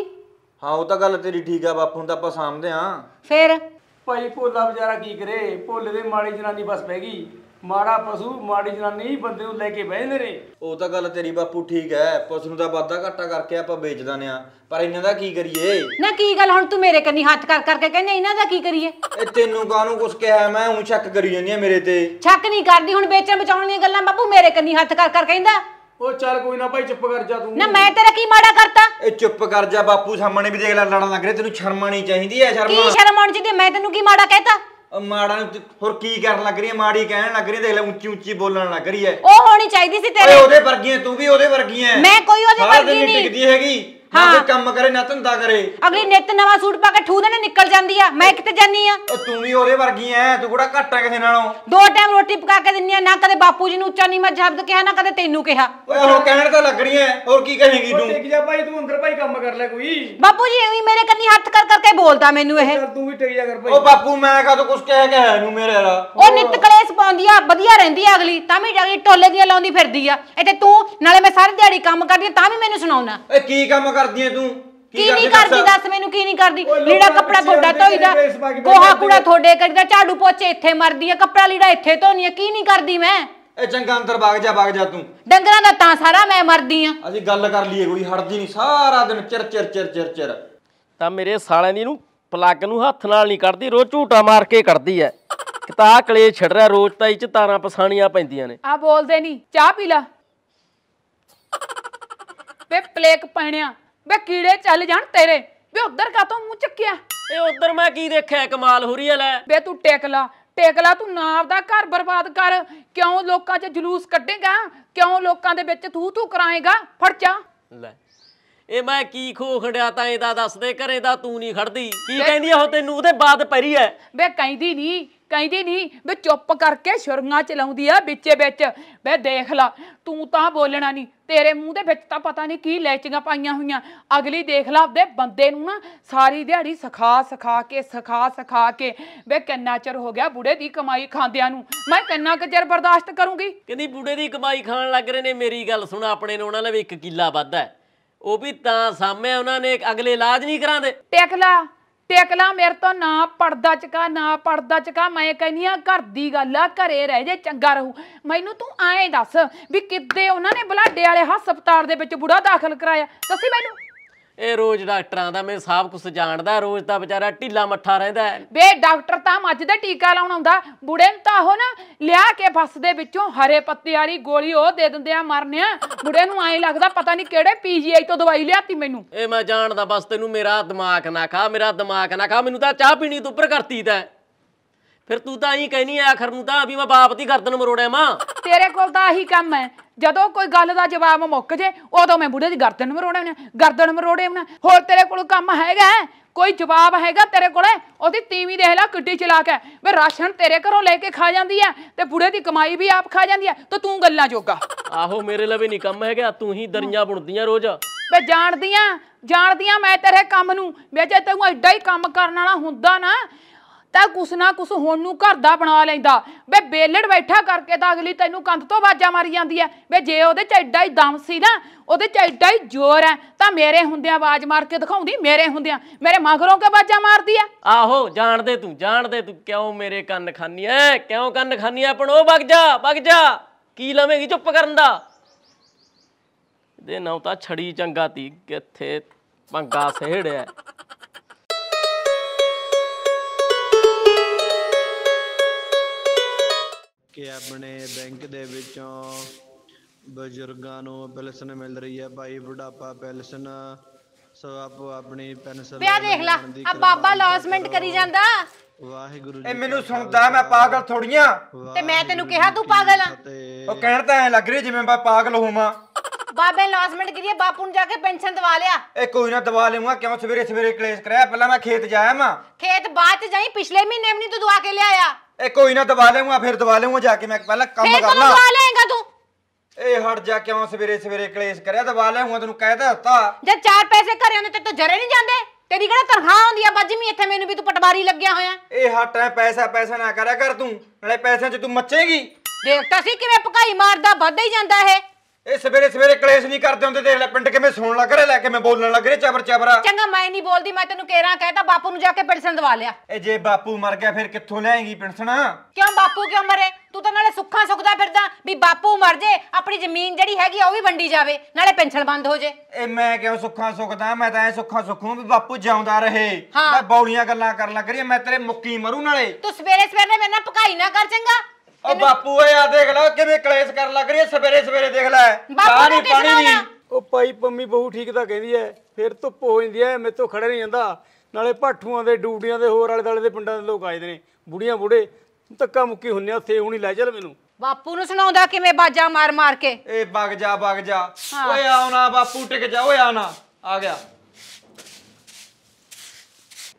ਹਾਂ ਉਹ ਤਾਂ ਗੱਲ ਤੇਰੀ ਠੀਕ ਆ ਬਾਪੂ ਨੂੰ ਤਾਂ ਆਪਾਂ ਸਾਂਭਦੇ ਆ ਫੇਰ ਭਾਈ ਭੋਲਾ ਵਿਚਾਰਾ ਕੀ ਕਰੇ ਭੋਲੇ ਦੇ ਮਾੜੀ ਜਨਾਨੀ ਬਸ ਬਹਿ ਗਈ ਮਾੜਾ ਪਸ਼ੂ ਮਾੜੀ ਜਨਾਨੀ ਬੰਦੇ ਨੂੰ ਲੈ ਕੇ ਬਹਿੰਦੇ ਨੇ ਉਹ ਤਾਂ ਗੱਲ ਤੇਰੀ ਬਾਪੂ ਠੀਕ ਹੈ ਪਸ਼ੂ ਨੂੰ ਤਾਂ ਵਾਧਾ ਘਾਟਾ ਕਰਕੇ ਆਪਾਂ ਵੇਚ ਦਿੰਦੇ ਆ ਪਰ ਇਹਨਾਂ ਦਾ ਕੀ ਕਰੀਏ ਨਾ ਕੀ ਗੱਲ ਹੁਣ ਤੂੰ ਮੇਰੇ ਕੰਨੀ ਹੱਥ ਕਰ ਕਰਕੇ ਕਹਿੰਦੇ ਇਹਨਾਂ ਦਾ ਕੀ ਕਰੀਏ ਇਹ ਤੈਨੂੰ ਕਾਹਨੂੰ ਕੁਛ ਕਿਹਾ ਮੈਂ ਹੁਣ ਚੱਕ ਕਰੀ ਜਾਂਦੀ ਆ ਮੇਰੇ ਤੇ ਛੱਕ ਨਹੀਂ ਕਰਦੀ ਹੁਣ ਵੇਚਣ ਬਚਾਉਣ ਦੀਆਂ ਗੱਲਾਂ ਬਾਪੂ ਮੇਰੇ ਕੰਨੀ ਹੱਥ ਕਰ ਕਰ ਕਹਿੰਦਾ ਉਹ ਚੱਲ ਕੋਈ ਨਾ ਭਾਈ ਚੁੱਪ ਕਰ ਜਾ ਤੂੰ ਨਾ ਮੈਂ ਤੇਰਾ ਕੀ ਮਾੜਾ ਕਰਤਾ ਇਹ ਚੁੱਪ ਕਰ ਜਾ ਬਾਪੂ ਸਾਹਮਣੇ ਵੀ ਦੇਖ ਲੈ ਲੜਨ ਲੱਗ ਰਿਹਾ ਤੈਨੂੰ ਸ਼ਰਮਾਣੀ ਚਾਹੀਦੀ ਐ ਸ਼ਰਮਾ ਕੀ ਸ਼ਰਮ ਚਾਹੀਦੀ ਮੈਂ ਤੈਨੂੰ ਕੀ ਮਾੜਾ ਕਹਿਤਾ ਮਾੜਾ ਹੋਰ ਕੀ ਕਰਨ ਲੱਗ ਰਹੀ ਹੈ ਮਾੜੀ ਕਹਿਣ ਲੱਗ ਰਹੀ ਹੈ ਦੇਖ ਲੈ ਉੱਚੀ ਉੱਚੀ ਬੋਲਣ ਲੱਗ ਰਹੀ ਹੈ ਉਹ ਹੋਣੀ ਚਾਹੀਦੀ ਸੀ ਤੇਰੇ ਓਏ ਉਹਦੇ ਵਰਗੀਆਂ ਤੂੰ ਵੀ ਉਹਦੇ ਵਰਗੀਆਂ ਮੈਂ ਕੋਈ ਉਹਦੇ ਵਰਗੀ ਨਹੀਂ ਟਿਕਦੀ ਹੈਗੀ ਹਾਂ। ਕੋਈ ਕੰਮ ਕਰੇ ਨਾ ਧੰਦਾ ਕਰੇ ਅਗਲੀ ਨਿੱਤ ਨਵਾਂ ਸੂਟ ਪਾ ਕੇ ਠੂ ਨੇ ਨਿਕਲ ਜਾਂਦੀ ਆ ਮੈਂ ਕਿੱਥੇ ਜਾਨੀ ਆ ਉਹ ਤੂੰ ਵੀ ਉਹਦੇ ਵਰਗੀ ਐ ਤੂੰ ਕੋੜਾ ਘੱਟ ਕਿਸੇ ਨਾਲੋਂ ਦੋ ਟਾਈਮ ਰੋਟੀ ਪਕਾ ਕੇ ਦਿੰਨੀ ਆ ਨਾ ਕਦੇ ਬਾਪੂ ਜੀ ਨੂੰ ਉੱਚਾ ਮੈਂ ਜਬਦ ਕਿਹਾ ਨਾ ਕਦੇ ਤੈਨੂੰ ਕਿਹਾ ਓਏ ਹੋ ਕਹਿਣ ਤਾਂ ਲੱਗਣੀ ਐ ਹੋਰ ਕੀ ਕਹੇਂਗੀ ਤੂੰ ਟਿਕ ਜਾ ਭਾਈ ਤੂੰ ਅੰਦਰ ਭਾਈ ਕੰਮ ਕਰ ਲੈ ਕੋਈ ਬਾਪੂ ਜੀ ਐਵੇਂ ਮੇਰੇ ਕੰਨੀ ਹੱਥ ਕਰ ਕਰਕੇ ਬੋਲਦਾ ਮੈਨੂੰ ਇਹ ਤੂੰ ਵੀ ਟਿਕ ਜਾ ਕਰ ਭਾਈ ਓ ਬਾਪੂ ਮੈਂ ਕਾ ਤੂੰ ਕੁਛ ਕਹਿ ਕੇ ਹੈ ਨੂੰ ਮੇਰੇ ਵਾਲਾ ਉਹ ਨਿੱਤ ਕਲੇਸ਼ ਪਾਉਂਦੀ ਆ ਵਧੀਆ ਰਹਿੰਦੀ ਆ ਅਗਲੀ ਤਾਂ ਵੀ ਅਗਲੀ ਟੋਲੇ ਦੀਆਂ ਲਾਉਂਦੀ ਫਿਰਦੀ ਆ ਇੱਥੇ ਤੂੰ ਨਾਲੇ ਮੈਂ ਸਾਰੀ ਦਿਹਾੜੀ ਕੰਮ ਕਰਦੀ ਆ, ਤਾਂ ਵੀ ਮੈਨੂੰ ਸੁਣਾਉਣਾ ਏ ਕੀ ਕੰਮ ਕਰਦੀ ਐ ਤੂੰ ਕੀ ਨਹੀਂ ਕਰਦੀ ਦੱਸ ਮੈਨੂੰ ਕੀ ਨਹੀਂ ਕਰਦੀ ਲੀੜਾ ਕੱਪੜਾ ਥੋੜਾ ਧੋਈਦਾ ਕੋਹਾ ਕੂੜਾ ਥੋੜੇ ਕਰੀਦਾ ਝਾੜੂ ਪੋਚੇ ਇੱਥੇ ਮਰਦੀ ਐ ਕੱਪੜਾ ਲੀੜਾ ਇੱਥੇ ਧੋਣੀ ਐ ਕੀ ਨਹੀਂ ਕਰਦੀ ਮੈਂ ਇਹ ਚੰਗਾ ਅੰਦਰ ਵਗ ਜਾ ਵਗ ਜਾ ਤੂੰ ਡੰਗਰਾਂ ਦਾ ਤਾਂ ਸਾਰਾ ਮੈਂ ਮਰਦੀ ਆ ਅਸੀਂ ਗੱਲ ਕਰ ਲਈਏ ਕੋਈ ਹਟਦੀ ਨਹੀਂ ਸਾਰਾ ਦਿਨ ਚਿਰ ਚਿਰ ਚਿਰ ਚਿਰ ਚਿਰ ਤਾਂ ਮੇਰੇ ਸਾਲਿਆਂ ਦੀ ਨੂੰ ਪਲੱਗ ਨੂੰ ਹੱਥ ਨਾਲ ਨਹੀਂ ਕੱਢਦੀ ਰੋ ਝੂਟਾ ਮਾਰ ਕੇ ਕਰਦੀ ਐ ਕਿਤਾ ਕਲੇ ਛੜ ਰਿਆ ਰੋਜ਼ ਤਾਂ ਚ ਤਾਰਾਂ ਪਸਾਣੀਆਂ ਪੈਂਦੀਆਂ ਨੇ ਆ ਬੋਲਦੇ ਨਹੀਂ ਚਾਹ ਪੀ ਲਾ ਵੇ ਪਲੇਕ ਪਹਿਣਿਆ ਵੇ ਕੀੜੇ ਚੱਲ ਜਾਣ ਤੇਰੇ ਵੇ ਉਧਰ ਕਾਤੋਂ ਮੂੰਹ ਚੱਕਿਆ ਇਹ ਉਧਰ ਮੈਂ ਕੀ ਦੇਖਿਆ ਕਮਾਲ ਹੋ ਰਹੀ ਐ ਲੈ ਵੇ ਤੂੰ ਟੇਕਲਾ ਟੇਕਲਾ ਤੂੰ ਨਾ ਆਪਦਾ ਘਰ ਬਰਬਾਦ ਕਰ ਕਿਉਂ ਲੋਕਾਂ 'ਚ ਜਲੂਸ ਕੱਢੇਗਾ ਕਿਉਂ ਲੋਕਾਂ ਦੇ ਵਿੱਚ ਤੂੰ ਤੂੰ ਕਰਾਏਗਾ ਫੜਚਾ ਲੈ ਇਹ ਮੈਂ ਕੀ ਖੋਖੜਿਆ ਤਾਂ ਇਹਦਾ ਦੱਸਦੇ ਘਰੇ ਦਾ ਤੂੰ ਨਹੀਂ ਖੜਦੀ ਕੀ ਕਹਿੰਦੀ ਉਹ ਤੈਨੂੰ ਉਹਦੇ ਬਾਦ ਪਰੀ ਐ ਵੇ ਕਹਿੰਦੀ ਨਹੀਂ ਕਹਿੰਦੀ ਨਹੀਂ ਵੀ ਚੁੱਪ ਕਰਕੇ ਛੁਰੀਆਂ ਚਲਾਉਂਦੀ ਆ ਵਿੱਚੇ ਵਿੱਚ ਵੇ ਦੇਖ ਲਾ ਤੂੰ ਤਾਂ ਬੋਲਣਾ ਨਹੀਂ ਤੇਰੇ ਮੂੰਹ ਦੇ ਵਿੱਚ ਤਾਂ ਪਤਾ ਨਹੀਂ ਕੀ ਲੈਚੀਆਂ ਪਾਈਆਂ ਹੋਈਆਂ ਅਗਲੀ ਦੇਖ ਲਾ ਆਪਦੇ ਬੰਦੇ ਨੂੰ ਨਾ ਸਾਰੀ ਦਿਹਾੜੀ ਸਖਾ ਸਖਾ ਕੇ ਸਖਾ ਸਖਾ ਕੇ ਵੇ ਕੰਨਾ ਚਰ ਹੋ ਗਿਆ ਬੁੜੇ ਦੀ ਕਮਾਈ ਖਾਂਦਿਆਂ ਨੂੰ ਮੈਂ ਕੰਨਾ ਕਜਰ ਬਰਦਾਸ਼ਤ ਕਰੂੰਗੀ ਕਹਿੰਦੀ ਬੁੜੇ ਦੀ ਕਮਾਈ ਖਾਣ ਲੱਗ ਰਹੇ ਨੇ ਮੇਰੀ ਗੱਲ ਸੁਣ ਆਪਣੇ ਨੂੰ ਉਹਨਾਂ ਲਈ ਇੱਕ ਕਿੱਲਾ ਵੱਧਾ ਉਹ ਵੀ ਤਾਂ ਸਾਹਮਣੇ ਉਹਨਾਂ ਨੇ ਅਗਲੇ ਇਲਾਜ ਨਹੀਂ ਕਰਾਉਂਦੇ ਟਿਕ ਲਾ ਟਿਕਲਾ ਮੇਰੇ ਤੋਂ ਨਾ ਪੜਦਾ ਚਕਾ ਨਾ ਪੜਦਾ ਚਕਾ ਮੈਂ ਕਹਿੰਨੀ ਆ ਘਰ ਦੀ ਗੱਲ ਆ ਘਰੇ ਰਹਿ ਜੇ ਚੰਗਾ ਰਹੂ ਮੈਨੂੰ ਤੂੰ ਐਂ ਦੱਸ ਵੀ ਕਿੱਦੇ ਉਹਨਾਂ ਨੇ ਬਲਾਡੇ ਵਾਲੇ ਹਸਪਤਾਲ ਦੇ ਵਿੱਚ ਬੁੜਾ ਦਾਖਲ ਕਰਾਇਆ ਦੱਸੀ ਮੈਨੂੰ ਇਹ ਰੋਜ਼ ਡਾਕਟਰਾਂ ਦਾ ਮੈਂ ਸਭ ਕੁਝ ਜਾਣਦਾ ਰੋਜ਼ ਤਾਂ ਵਿਚਾਰਾ ਢਿੱਲਾ ਮੱਠਾ ਰਹਿੰਦਾ ਵੇ ਡਾਕਟਰ ਤਾਂ ਮੱਝ ਦਾ ਟੀਕਾ ਲਾਉਣ ਆਉਂਦਾ ਬੁੜੇ ਨੂੰ ਤਾਂ ਉਹ ਨਾ ਲਿਆ ਕੇ ਫਸ ਦੇ ਵਿੱਚੋਂ ਹਰੇ ਪੱਤੇ ਵਾਲੀ ਗੋਲੀ ਉਹ ਦੇ ਦਿੰਦੇ ਆ ਮਰਨਿਆ ਬੁੜੇ ਨੂੰ ਐਂ ਲੱਗਦਾ ਪਤਾ ਨਹੀਂ ਕਿਹੜੇ ਪੀਜੀਆਈ ਤੋਂ ਦਵਾਈ ਲਿਆਤੀ ਮੈਨੂੰ ਇਹ ਮੈਂ ਜਾਣਦਾ ਬਸ ਤੈਨੂੰ ਮੇਰਾ ਦਿਮਾਗ ਨਾ ਖਾ ਮੇਰਾ ਦਿਮਾਗ ਨਾ ਖਾ ਮੈਨੂੰ ਤਾਂ ਚਾਹ ਪੀਣੀ ਤੂੰ ਉੱਪਰ ਕਰਤੀ ਤਾਂ ਫਿਰ ਤੂੰ ਤਾਂ ਐਂ ਕਹਿਨੀ ਆ ਆਖਰ ਨੂੰ ਤਾਂ ਵੀ ਮੈਂ ਬਾਪ ਦੀ ਗਰਦਨ ਮਰੋੜਿਆ ਮਾਂ ਤੇਰੇ ਕੋਲ ਤਾਂ ਆਹੀ ਕੰਮ ਹੈ ਜਦੋਂ ਕੋਈ ਗੱਲ ਦਾ ਜਵਾਬ ਮੁੱਕ ਜੇ ਉਦੋਂ ਮੈਂ ਬੁੜੇ ਦੀ ਗਰਦਨ ਮਰੋੜੇ ਨਾ ਗਰਦਨ ਮਰੋੜੇ ਨਾ ਹੋਰ ਤੇਰੇ ਕੋਲ ਕੰਮ ਹੈਗਾ ਕੋਈ ਜਵਾਬ ਹੈਗਾ ਤੇਰੇ ਕੋਲੇ ਉਹਦੀ ਤੀਵੀਂ ਦੇਖ ਲੈ ਕਿੱਡੀ ਚਲਾਕ ਹੈ ਵੇ ਰਾਸ਼ਨ ਤੇਰੇ ਘਰੋਂ ਲੈ ਕੇ ਖਾ ਜਾਂਦੀ ਹੈ ਤੇ ਬੁੜੇ ਦੀ ਕਮਾਈ ਵੀ ਆਪ ਖਾ ਜਾਂਦੀ ਹੈ ਤਾਂ ਤੂੰ ਗੱਲਾਂ ਜੋਗਾ ਆਹੋ ਮੇਰੇ ਲਈ ਨਹੀਂ ਕੰਮ ਹੈਗਾ ਤੂੰ ਹੀ ਦਰੀਆਂ ਬੁਣਦੀਆਂ ਰੋਜ਼ ਵੇ ਜਾਣਦੀਆਂ ਜਾਣਦੀਆਂ ਮੈਂ ਤੇਰੇ ਕੰਮ ਨੂੰ ਵੇ ਜੇ ਤੈਨੂੰ ਐਡਾ ਹੀ ਕੰਮ ਕਰਨ ਵਾਲਾ ਹੁੰਦਾ ਨਾ ਤਾਂ ਕੁਛ ਨਾ ਕੁਛ ਹੁਣ ਨੂੰ ਘਰ ਦਾ ਬਣਾ ਲੈਂਦਾ ਵੇ ਬੇਲੜ ਬੈਠਾ ਕਰਕੇ ਤਾਂ ਅਗਲੀ ਤੈਨੂੰ ਕੰਧ ਤੋਂ ਬਾਜਾ ਮਾਰੀ ਜਾਂਦੀ ਐ ਵੇ ਜੇ ਉਹਦੇ ਚ ਐਡਾ ਹੀ ਦਮ ਸੀ ਨਾ ਉਹਦੇ ਚ ਐਡਾ ਹੀ ਜ਼ੋਰ ਐ ਤਾਂ ਮੇਰੇ ਹੁੰਦਿਆਂ ਆਵਾਜ਼ ਮਾਰ ਕੇ ਦਿਖਾਉਂਦੀ ਮੇਰੇ ਹੁੰਦਿਆਂ ਮੇਰੇ ਮਗਰੋਂ ਕੇ ਬਾਜਾ ਮਾਰਦੀ ਐ ਆਹੋ ਜਾਣਦੇ ਤੂੰ ਜਾਣਦੇ ਤੂੰ ਕਿਉਂ ਮੇਰੇ ਕੰਨ ਖਾਨੀ ਐ ਕਿਉਂ ਕੰਨ ਖਾਨੀ ਐ ਪਣੋ ਵਗ ਜਾ ਵਗ ਜਾ ਕੀ ਲਵੇਂਗੀ ਚੁੱਪ ਕਰਨ ਦਾ ਦੇ ਨਾਉ ਤਾਂ ਛੜੀ ਚੰਗਾ ਤੀ ਕਿੱਥੇ ਪੰਗਾ ਸਹਿੜਿਆ ਕਿ ਆਪਣੇ ਬੈਂਕ ਦੇ ਵਿੱਚੋਂ ਬਜ਼ੁਰਗਾਂ ਨੂੰ ਪੈਨਸ਼ਨ ਮਿਲ ਰਹੀ ਹੈ ਭਾਈ ਬੁਢਾਪਾ ਪੈਨਸ਼ਨ ਸੋ ਆਪ ਆਪਣੀ ਪੈਨਸ਼ਨ ਪਿਆ ਦੇਖ ਲੈ ਆ ਬਾਬਾ ਲੌਸਮੈਂਟ ਕਰੀ ਜਾਂਦਾ ਵਾਹਿਗੁਰੂ ਜੀ ਇਹ ਮੈਨੂੰ ਸੁਣਦਾ ਮੈਂ ਪਾਗਲ ਥੋੜੀਆਂ ਤੇ ਮੈਂ ਤੈਨੂੰ ਕਿਹਾ ਤੂੰ ਪਾਗਲ ਆ ਉਹ ਕਹਿਣ ਤਾਂ ਐ ਲੱਗ ਰਿਹਾ ਜਿਵੇਂ ਮੈਂ ਪਾਗਲ ਹੋਵਾਂ ਬਾਬੇ ਲੌਸਮੈਂਟ ਕਰੀਏ ਬਾਪੂ ਨੂੰ ਜਾ ਕੇ ਪੈਨਸ਼ਨ ਦਵਾ ਲਿਆ ਇਹ ਕੋਈ ਨਾ ਦਵਾ ਲਵਾਂਗਾ ਕਿਉਂ ਸਵੇਰੇ ਸਵੇਰੇ ਕਲੇਸ਼ ਕਰਾਇਆ ਪਹਿਲਾਂ ਮੈਂ ਖੇਤ ਜਾਇਆ ਮਾਂ ਖੇਤ ਬਾਅਦ ਚ ਜਾਈ ਪਿਛਲੇ ਮਹੀਨੇ ਵੀ ਨਹੀਂ ਤੂੰ ਦਵਾ ਕੇ ਲਿਆਇਆ ਇਹ ਕੋਈ ਨਾ ਦਵਾ ਲਵਾਂਗਾ ਫਿਰ ਦਵਾ ਲਵਾਂਗਾ ਜਾ ਕੇ ਮੈਂ ਪਹਿਲਾਂ ਕੰਮ ਕਰਨਾ ਕਰਨਾ ਦਵਾ ਲਏਗਾ ਤੂੰ ਇਹ ਹਟ ਜਾ ਕਿਉਂ ਸਵੇਰੇ ਸਵੇਰੇ ਕਲੇਸ਼ ਕਰਿਆ ਦਵਾ ਲਵਾਂਗਾ ਤੈਨੂੰ ਕਹਿ ਹੱਤਾ ਦਿੱਤਾ ਜੇ ਚਾਰ ਪੈਸੇ ਘਰੇ ਹੁੰਦੇ ਤੇ ਤੂੰ ਜਰੇ ਨਹੀਂ ਜਾਂਦੇ ਤੇਰੀ ਕਿਹੜਾ ਤਨਖਾਹ ਹੁੰਦੀ ਆ ਬੱਜਮੀ ਇੱਥੇ ਮੈਨੂੰ ਵੀ ਤੂੰ ਪਟਵਾਰੀ ਲੱਗਿਆ ਹੋਇਆ ਇਹ ਹਟ ਐ ਪੈਸਾ ਪੈਸਾ ਨਾ ਕਰਿਆ ਕਰ ਤੂੰ ਨਾਲੇ ਪੈਸਿਆਂ 'ਚ ਤੂੰ ਮੱਚੇਗੀ ਦੇਖ ਤਾਂ ਸੀ ਕਿਵੇਂ ਭਕਾਈ ਮਾਰਦਾ ਵੱਧਦਾ ਹੀ ਜਾਂਦਾ ਇਹ ਇਹ ਸਵੇਰੇ ਸਵੇਰੇ ਕਲੇਸ਼ ਨਹੀਂ ਕਰਦੇ ਹੁੰਦੇ ਦੇਖ ਲੈ ਪਿੰਡ ਕਿਵੇਂ ਸੁਣਨ ਲੱਗ ਰਿਹਾ ਲੈ ਕੇ ਮੈਂ ਬੋਲਣ ਲੱਗ ਰਿਹਾ ਚਬਰ ਚਬਰਾ ਚੰਗਾ ਮੈਂ ਨਹੀਂ ਬੋਲਦੀ ਮੈਂ ਤੈਨੂੰ ਕਹਿਰਾਂ ਕਹਤਾ ਬਾਪੂ ਨੂੰ ਜਾ ਕੇ ਪੈਨਸ਼ਨ ਦਵਾ ਲਿਆ ਇਹ ਜੇ ਬਾਪੂ ਮਰ ਗਿਆ ਫਿਰ ਕਿੱਥੋਂ ਲਿਆਏਗੀ ਪੈਨਸ਼ਨ ਕਿਉਂ ਬਾਪੂ ਕਿਉਂ ਮਰੇ ਤੂੰ ਤਾਂ ਨਾਲੇ ਸੁੱਖਾਂ ਸੁਖਦਾ ਫਿਰਦਾ ਵੀ ਬਾਪੂ ਮਰ ਜੇ ਆਪਣੀ ਜ਼ਮੀਨ ਜਿਹੜੀ ਹੈਗੀ ਉਹ ਵੀ ਵੰਡੀ ਜਾਵੇ ਨਾਲੇ ਪੈਨਸ਼ਨ ਬੰਦ ਹੋ ਜੇ ਇਹ ਮੈਂ ਕਿਉਂ ਸੁੱਖਾਂ ਸੁਖਦਾ ਮੈਂ ਤਾਂ ਐ ਸੁੱਖਾਂ ਸੁਖੂ ਵੀ ਬਾਪੂ ਜਿਉਂਦਾ ਰਹੇ ਮੈਂ ਬੌਲੀਆਂ ਗੱਲਾਂ ਕਰਨ ਲੱਗ ਰਹੀ ਮੈਂ ਤੇਰੇ ਮੁੱਕੀ ਮਰੂ ਨਾਲੇ ਤੂੰ ਸਵੇਰੇ ਸਵੇਰੇ ਮੇਰੇ ਨਾਲ ਪਕਾਈ ਨਾ ਕਰ ਚੰਗਾ ਉਹ ਬਾਪੂ ਏ ਆ ਦੇਖ ਲੈ ਕਿਵੇਂ ਕਲੇਸ਼ ਕਰਨ ਲੱਗ ਰਹੀ ਐ ਸਵੇਰੇ ਸਵੇਰੇ ਦੇਖ ਲੈ ਚਾਹ ਨਹੀਂ ਪਾਣੀ ਨਹੀਂ ਉਹ ਪਾਈ ਪੰਮੀ ਬਹੂ ਠੀਕ ਤਾਂ ਕਹਿੰਦੀ ਐ ਫਿਰ ਧੁੱਪ ਹੋ ਜਾਂਦੀ ਐ ਮੇਰੇ ਤੋਂ ਖੜੇ ਨਹੀਂ ਜਾਂਦਾ ਨਾਲੇ ਭਾਠੂਆਂ ਦੇ ਡੂਡੀਆਂ ਦੇ ਹੋਰ ਆਲੇ ਦਾਲੇ ਦੇ ਪਿੰਡਾਂ ਦੇ ਲੋਕ ਆਏਦੇ ਨੇ ਬੁੜੀਆਂ ਬੁੜੇ ਤੱਕਾ ਮੁੱਕੀ ਹੁੰਨੇ ਉੱਥੇ ਹੁਣੀ ਲੈ ਚੱਲ ਮੈਨੂੰ ਬਾਪੂ ਨੂੰ ਸੁਣਾਉਂਦਾ ਕਿਵੇਂ ਬਾਜਾ ਮਾਰ ਮਾਰ ਕੇ ਏ ਵਗ ਜਾ ਵਗ ਜਾ ਓਏ ਆਉਣਾ ਬਾਪੂ ਟਿਕ ਜਾ ਓਏ ਆਣਾ ਆ ਗਿਆ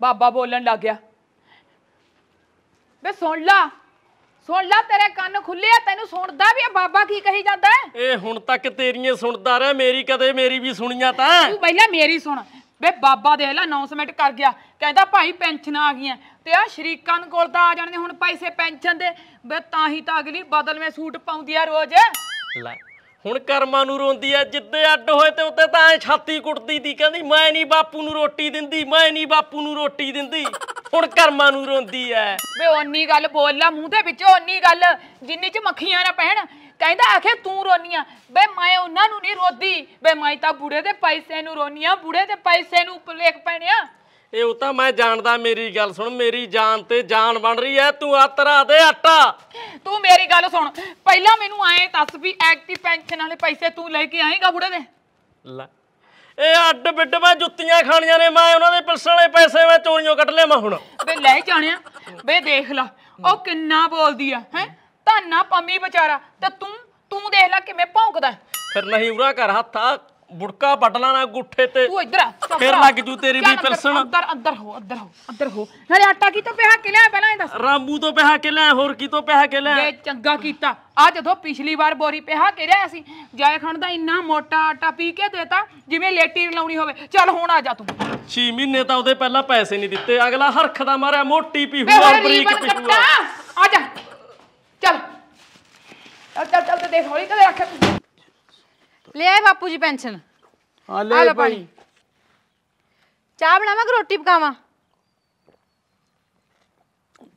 ਬਾਬਾ ਬੋਲਣ ਲੱਗ ਗਿਆ ਬੇ ਸੁਣ ਲਾ ਸੁਣ ਲੈ ਤੇਰੇ ਕੰਨ ਖੁੱਲੇ ਆ ਤੈਨੂੰ ਸੁਣਦਾ ਵੀ ਆ ਬਾਬਾ ਕੀ ਕਹੀ ਜਾਂਦਾ ਏ ਹੁਣ ਤੱਕ ਤੇਰੀਆਂ ਸੁਣਦਾ ਰਿਹਾ ਮੇਰੀ ਕਦੇ ਮੇਰੀ ਵੀ ਸੁਣੀਆਂ ਤਾਂ ਤੂੰ ਪਹਿਲਾਂ ਮੇਰੀ ਸੁਣ ਵੇ ਬਾਬਾ ਦੇਖ ਲੈ ਅਨਾਉਂਸਮੈਂਟ ਕਰ ਗਿਆ ਕਹਿੰਦਾ ਭਾਈ ਪੈਨਸ਼ਨ ਆ ਗਈਆਂ ਤੇ ਆ ਸ਼ਰੀਕਾਂ ਨੂੰ ਕੋਲ ਤਾਂ ਆ ਜਾਣਗੇ ਹੁਣ ਪੈਸੇ ਪੈਨਸ਼ਨ ਦੇ ਵੇ ਤਾਂ ਹੀ ਤਾਂ ਅਗਲੀ ਬਦਲਵੇਂ ਸੂਟ ਪਾਉਂਦੀ ਆ ਰੋਜ਼ ਲੈ ਹੁਣ ਕਰਮਾਂ ਨੂੰ ਰੋਂਦੀ ਆ ਜਿੱਦੇ ਅੱਡ ਹੋਏ ਤੇ ਉੱਤੇ ਤਾਂ ਐ ਛਾਤੀ ਕੁੱਟਦੀ ਦੀ ਕਹਿੰਦੀ ਮੈਂ ਨਹੀਂ ਬਾਪੂ ਨੂੰ ਰੋਟੀ ਦਿੰਦੀ ਮੈਂ ਨਹੀਂ ਬਾਪੂ ਨੂੰ ਰੋਟੀ ਦਿੰਦੀ ਹੁਣ ਕਰਮਾਂ ਨੂੰ ਰੋਂਦੀ ਐ ਵੇ ਓਨੀ ਗੱਲ ਬੋਲ ਲਾ ਮੂੰਹ ਦੇ ਵਿੱਚ ਓਨੀ ਗੱਲ ਜਿੰਨੀ ਚ ਮੱਖੀਆਂ ਨਾ ਪਹਿਣ ਕਹਿੰਦਾ ਆਖੇ ਤੂੰ ਰੋਨੀਆਂ ਬੇ ਮੈਂ ਉਹਨਾਂ ਨੂੰ ਨਹੀਂ ਰੋਦੀ ਬੇ ਮੈਂ ਤਾਂ ਬੁੜੇ ਦੇ ਪੈਸੇ ਨੂੰ ਰੋਨੀਆਂ ਬੁੜੇ ਦੇ ਪੈਸੇ ਨੂੰ ਭਲੇਖ ਪੈਣਿਆ ਇਹ ਉਹ ਤਾਂ ਮੈਂ ਜਾਣਦਾ ਮੇਰੀ ਗੱਲ ਸੁਣ ਮੇਰੀ ਜਾਨ ਤੇ ਜਾਨ ਬਣ ਰਹੀ ਐ ਤੂੰ ਆਤਰਾ ਦੇ ਆਟਾ ਤੂੰ ਮੇਰੀ ਗੱਲ ਸੁਣ ਪਹਿਲਾਂ ਮੈਨੂੰ ਐਂ ਦੱਸ ਵੀ ਐਕਟਿਵ ਪੈਨਸ਼ਨ ਵਾਲੇ ਪੈਸੇ ਤੂੰ ਲੈ ਕੇ ਆਏਗਾ ਬੁੜੇ ਦੇ ਲੈ ਇਹ ਅੱਡ ਬਿੱਡ ਮੈਂ ਜੁੱਤੀਆਂ ਖਾਣੀਆਂ ਨੇ ਮੈਂ ਉਹਨਾਂ ਦੇ ਪਿਲਸ ਵਾਲੇ ਪੈਸੇ ਮੈਂ ਚੋਰੀਆਂ ਕੱਢ ਲਿਆ ਮੈਂ ਹੁਣ ਬੇ ਲੈ ਜਾਣਿਆ ਬੇ ਦੇਖ ਲਾ ਉਹ ਕਿੰਨਾ ਬੋਲਦੀ ਆ ਹੈ ਧੰਨਾ ਪੰਮੀ ਵਿਚਾਰਾ ਤੇ ਤੂੰ ਤੂੰ ਦੇਖ ਲੈ ਕਿਵੇਂ ਭੌਂਕਦਾ ਫਿਰ ਨਹੀਂ ਉਰਾ ਕਰ ਹੱਥਾ ਬੁੜਕਾ ਪਟਲਾ ਨਾ ਗੁੱਠੇ ਤੇ ਤੂੰ ਇੱਧਰ ਆ ਫੇਰ ਲੱਗ ਜੂ ਤੇਰੀ ਵੀ ਪਿਲਸਣ ਅੰਦਰ ਅੰਦਰ ਹੋ ਅੰਦਰ ਹੋ ਅੰਦਰ ਹੋ ਨਾਲੇ ਆਟਾ ਕੀ ਤੋਂ ਪਿਹਾ ਕੇ ਲਿਆ ਪਹਿਲਾਂ ਇਹ ਦੱਸ ਰਾਮੂ ਤੋਂ ਪਿਹਾ ਕੇ ਲਿਆ ਹੋਰ ਕੀ ਤੋਂ ਪਿਹਾ ਕੇ ਲਿਆ ਇਹ ਚੰਗਾ ਕੀਤਾ ਆ ਜਦੋਂ ਪਿਛਲੀ ਵਾਰ ਬੋਰੀ ਪਿਹਾ ਕੇ ਰਿਆ ਸੀ ਜਾਇ ਖਣ ਦਾ ਇੰਨਾ ਮੋਟਾ ਆਟਾ ਪੀ ਕੇ ਦੇਤਾ ਜਿਵੇਂ ਲੇਟੀ ਲਾਉਣੀ ਹੋਵੇ ਚੱਲ ਹੁਣ ਆ ਜਾ ਤੂੰ 6 ਮਹੀਨੇ ਤਾਂ ਉਹਦੇ ਪਹਿਲਾਂ ਪੈਸੇ ਨਹੀਂ ਦਿੱਤੇ ਅਗਲਾ ਹਰਖ ਦਾ ਮਾਰਿਆ ਮੋਟੀ ਪੀ ਹੋਰ ਬਰੀਕ ਪੀ ਪੀਹੂ ਆ ਜਾ ਚੱਲ ਚੱਲ ਚੱਲ ਤੇ ਦੇਖ ਹੌਲੀ ਕਦੇ ਤੂੰ ਲੈ ਆਏ ਬਾਪੂ ਜੀ ਪੈਨਸ਼ਨ ਆ ਲੈ ਭਾਈ ਚਾਹ ਬਣਾਵਾਂ ਕਿ ਰੋਟੀ ਪਕਾਵਾਂ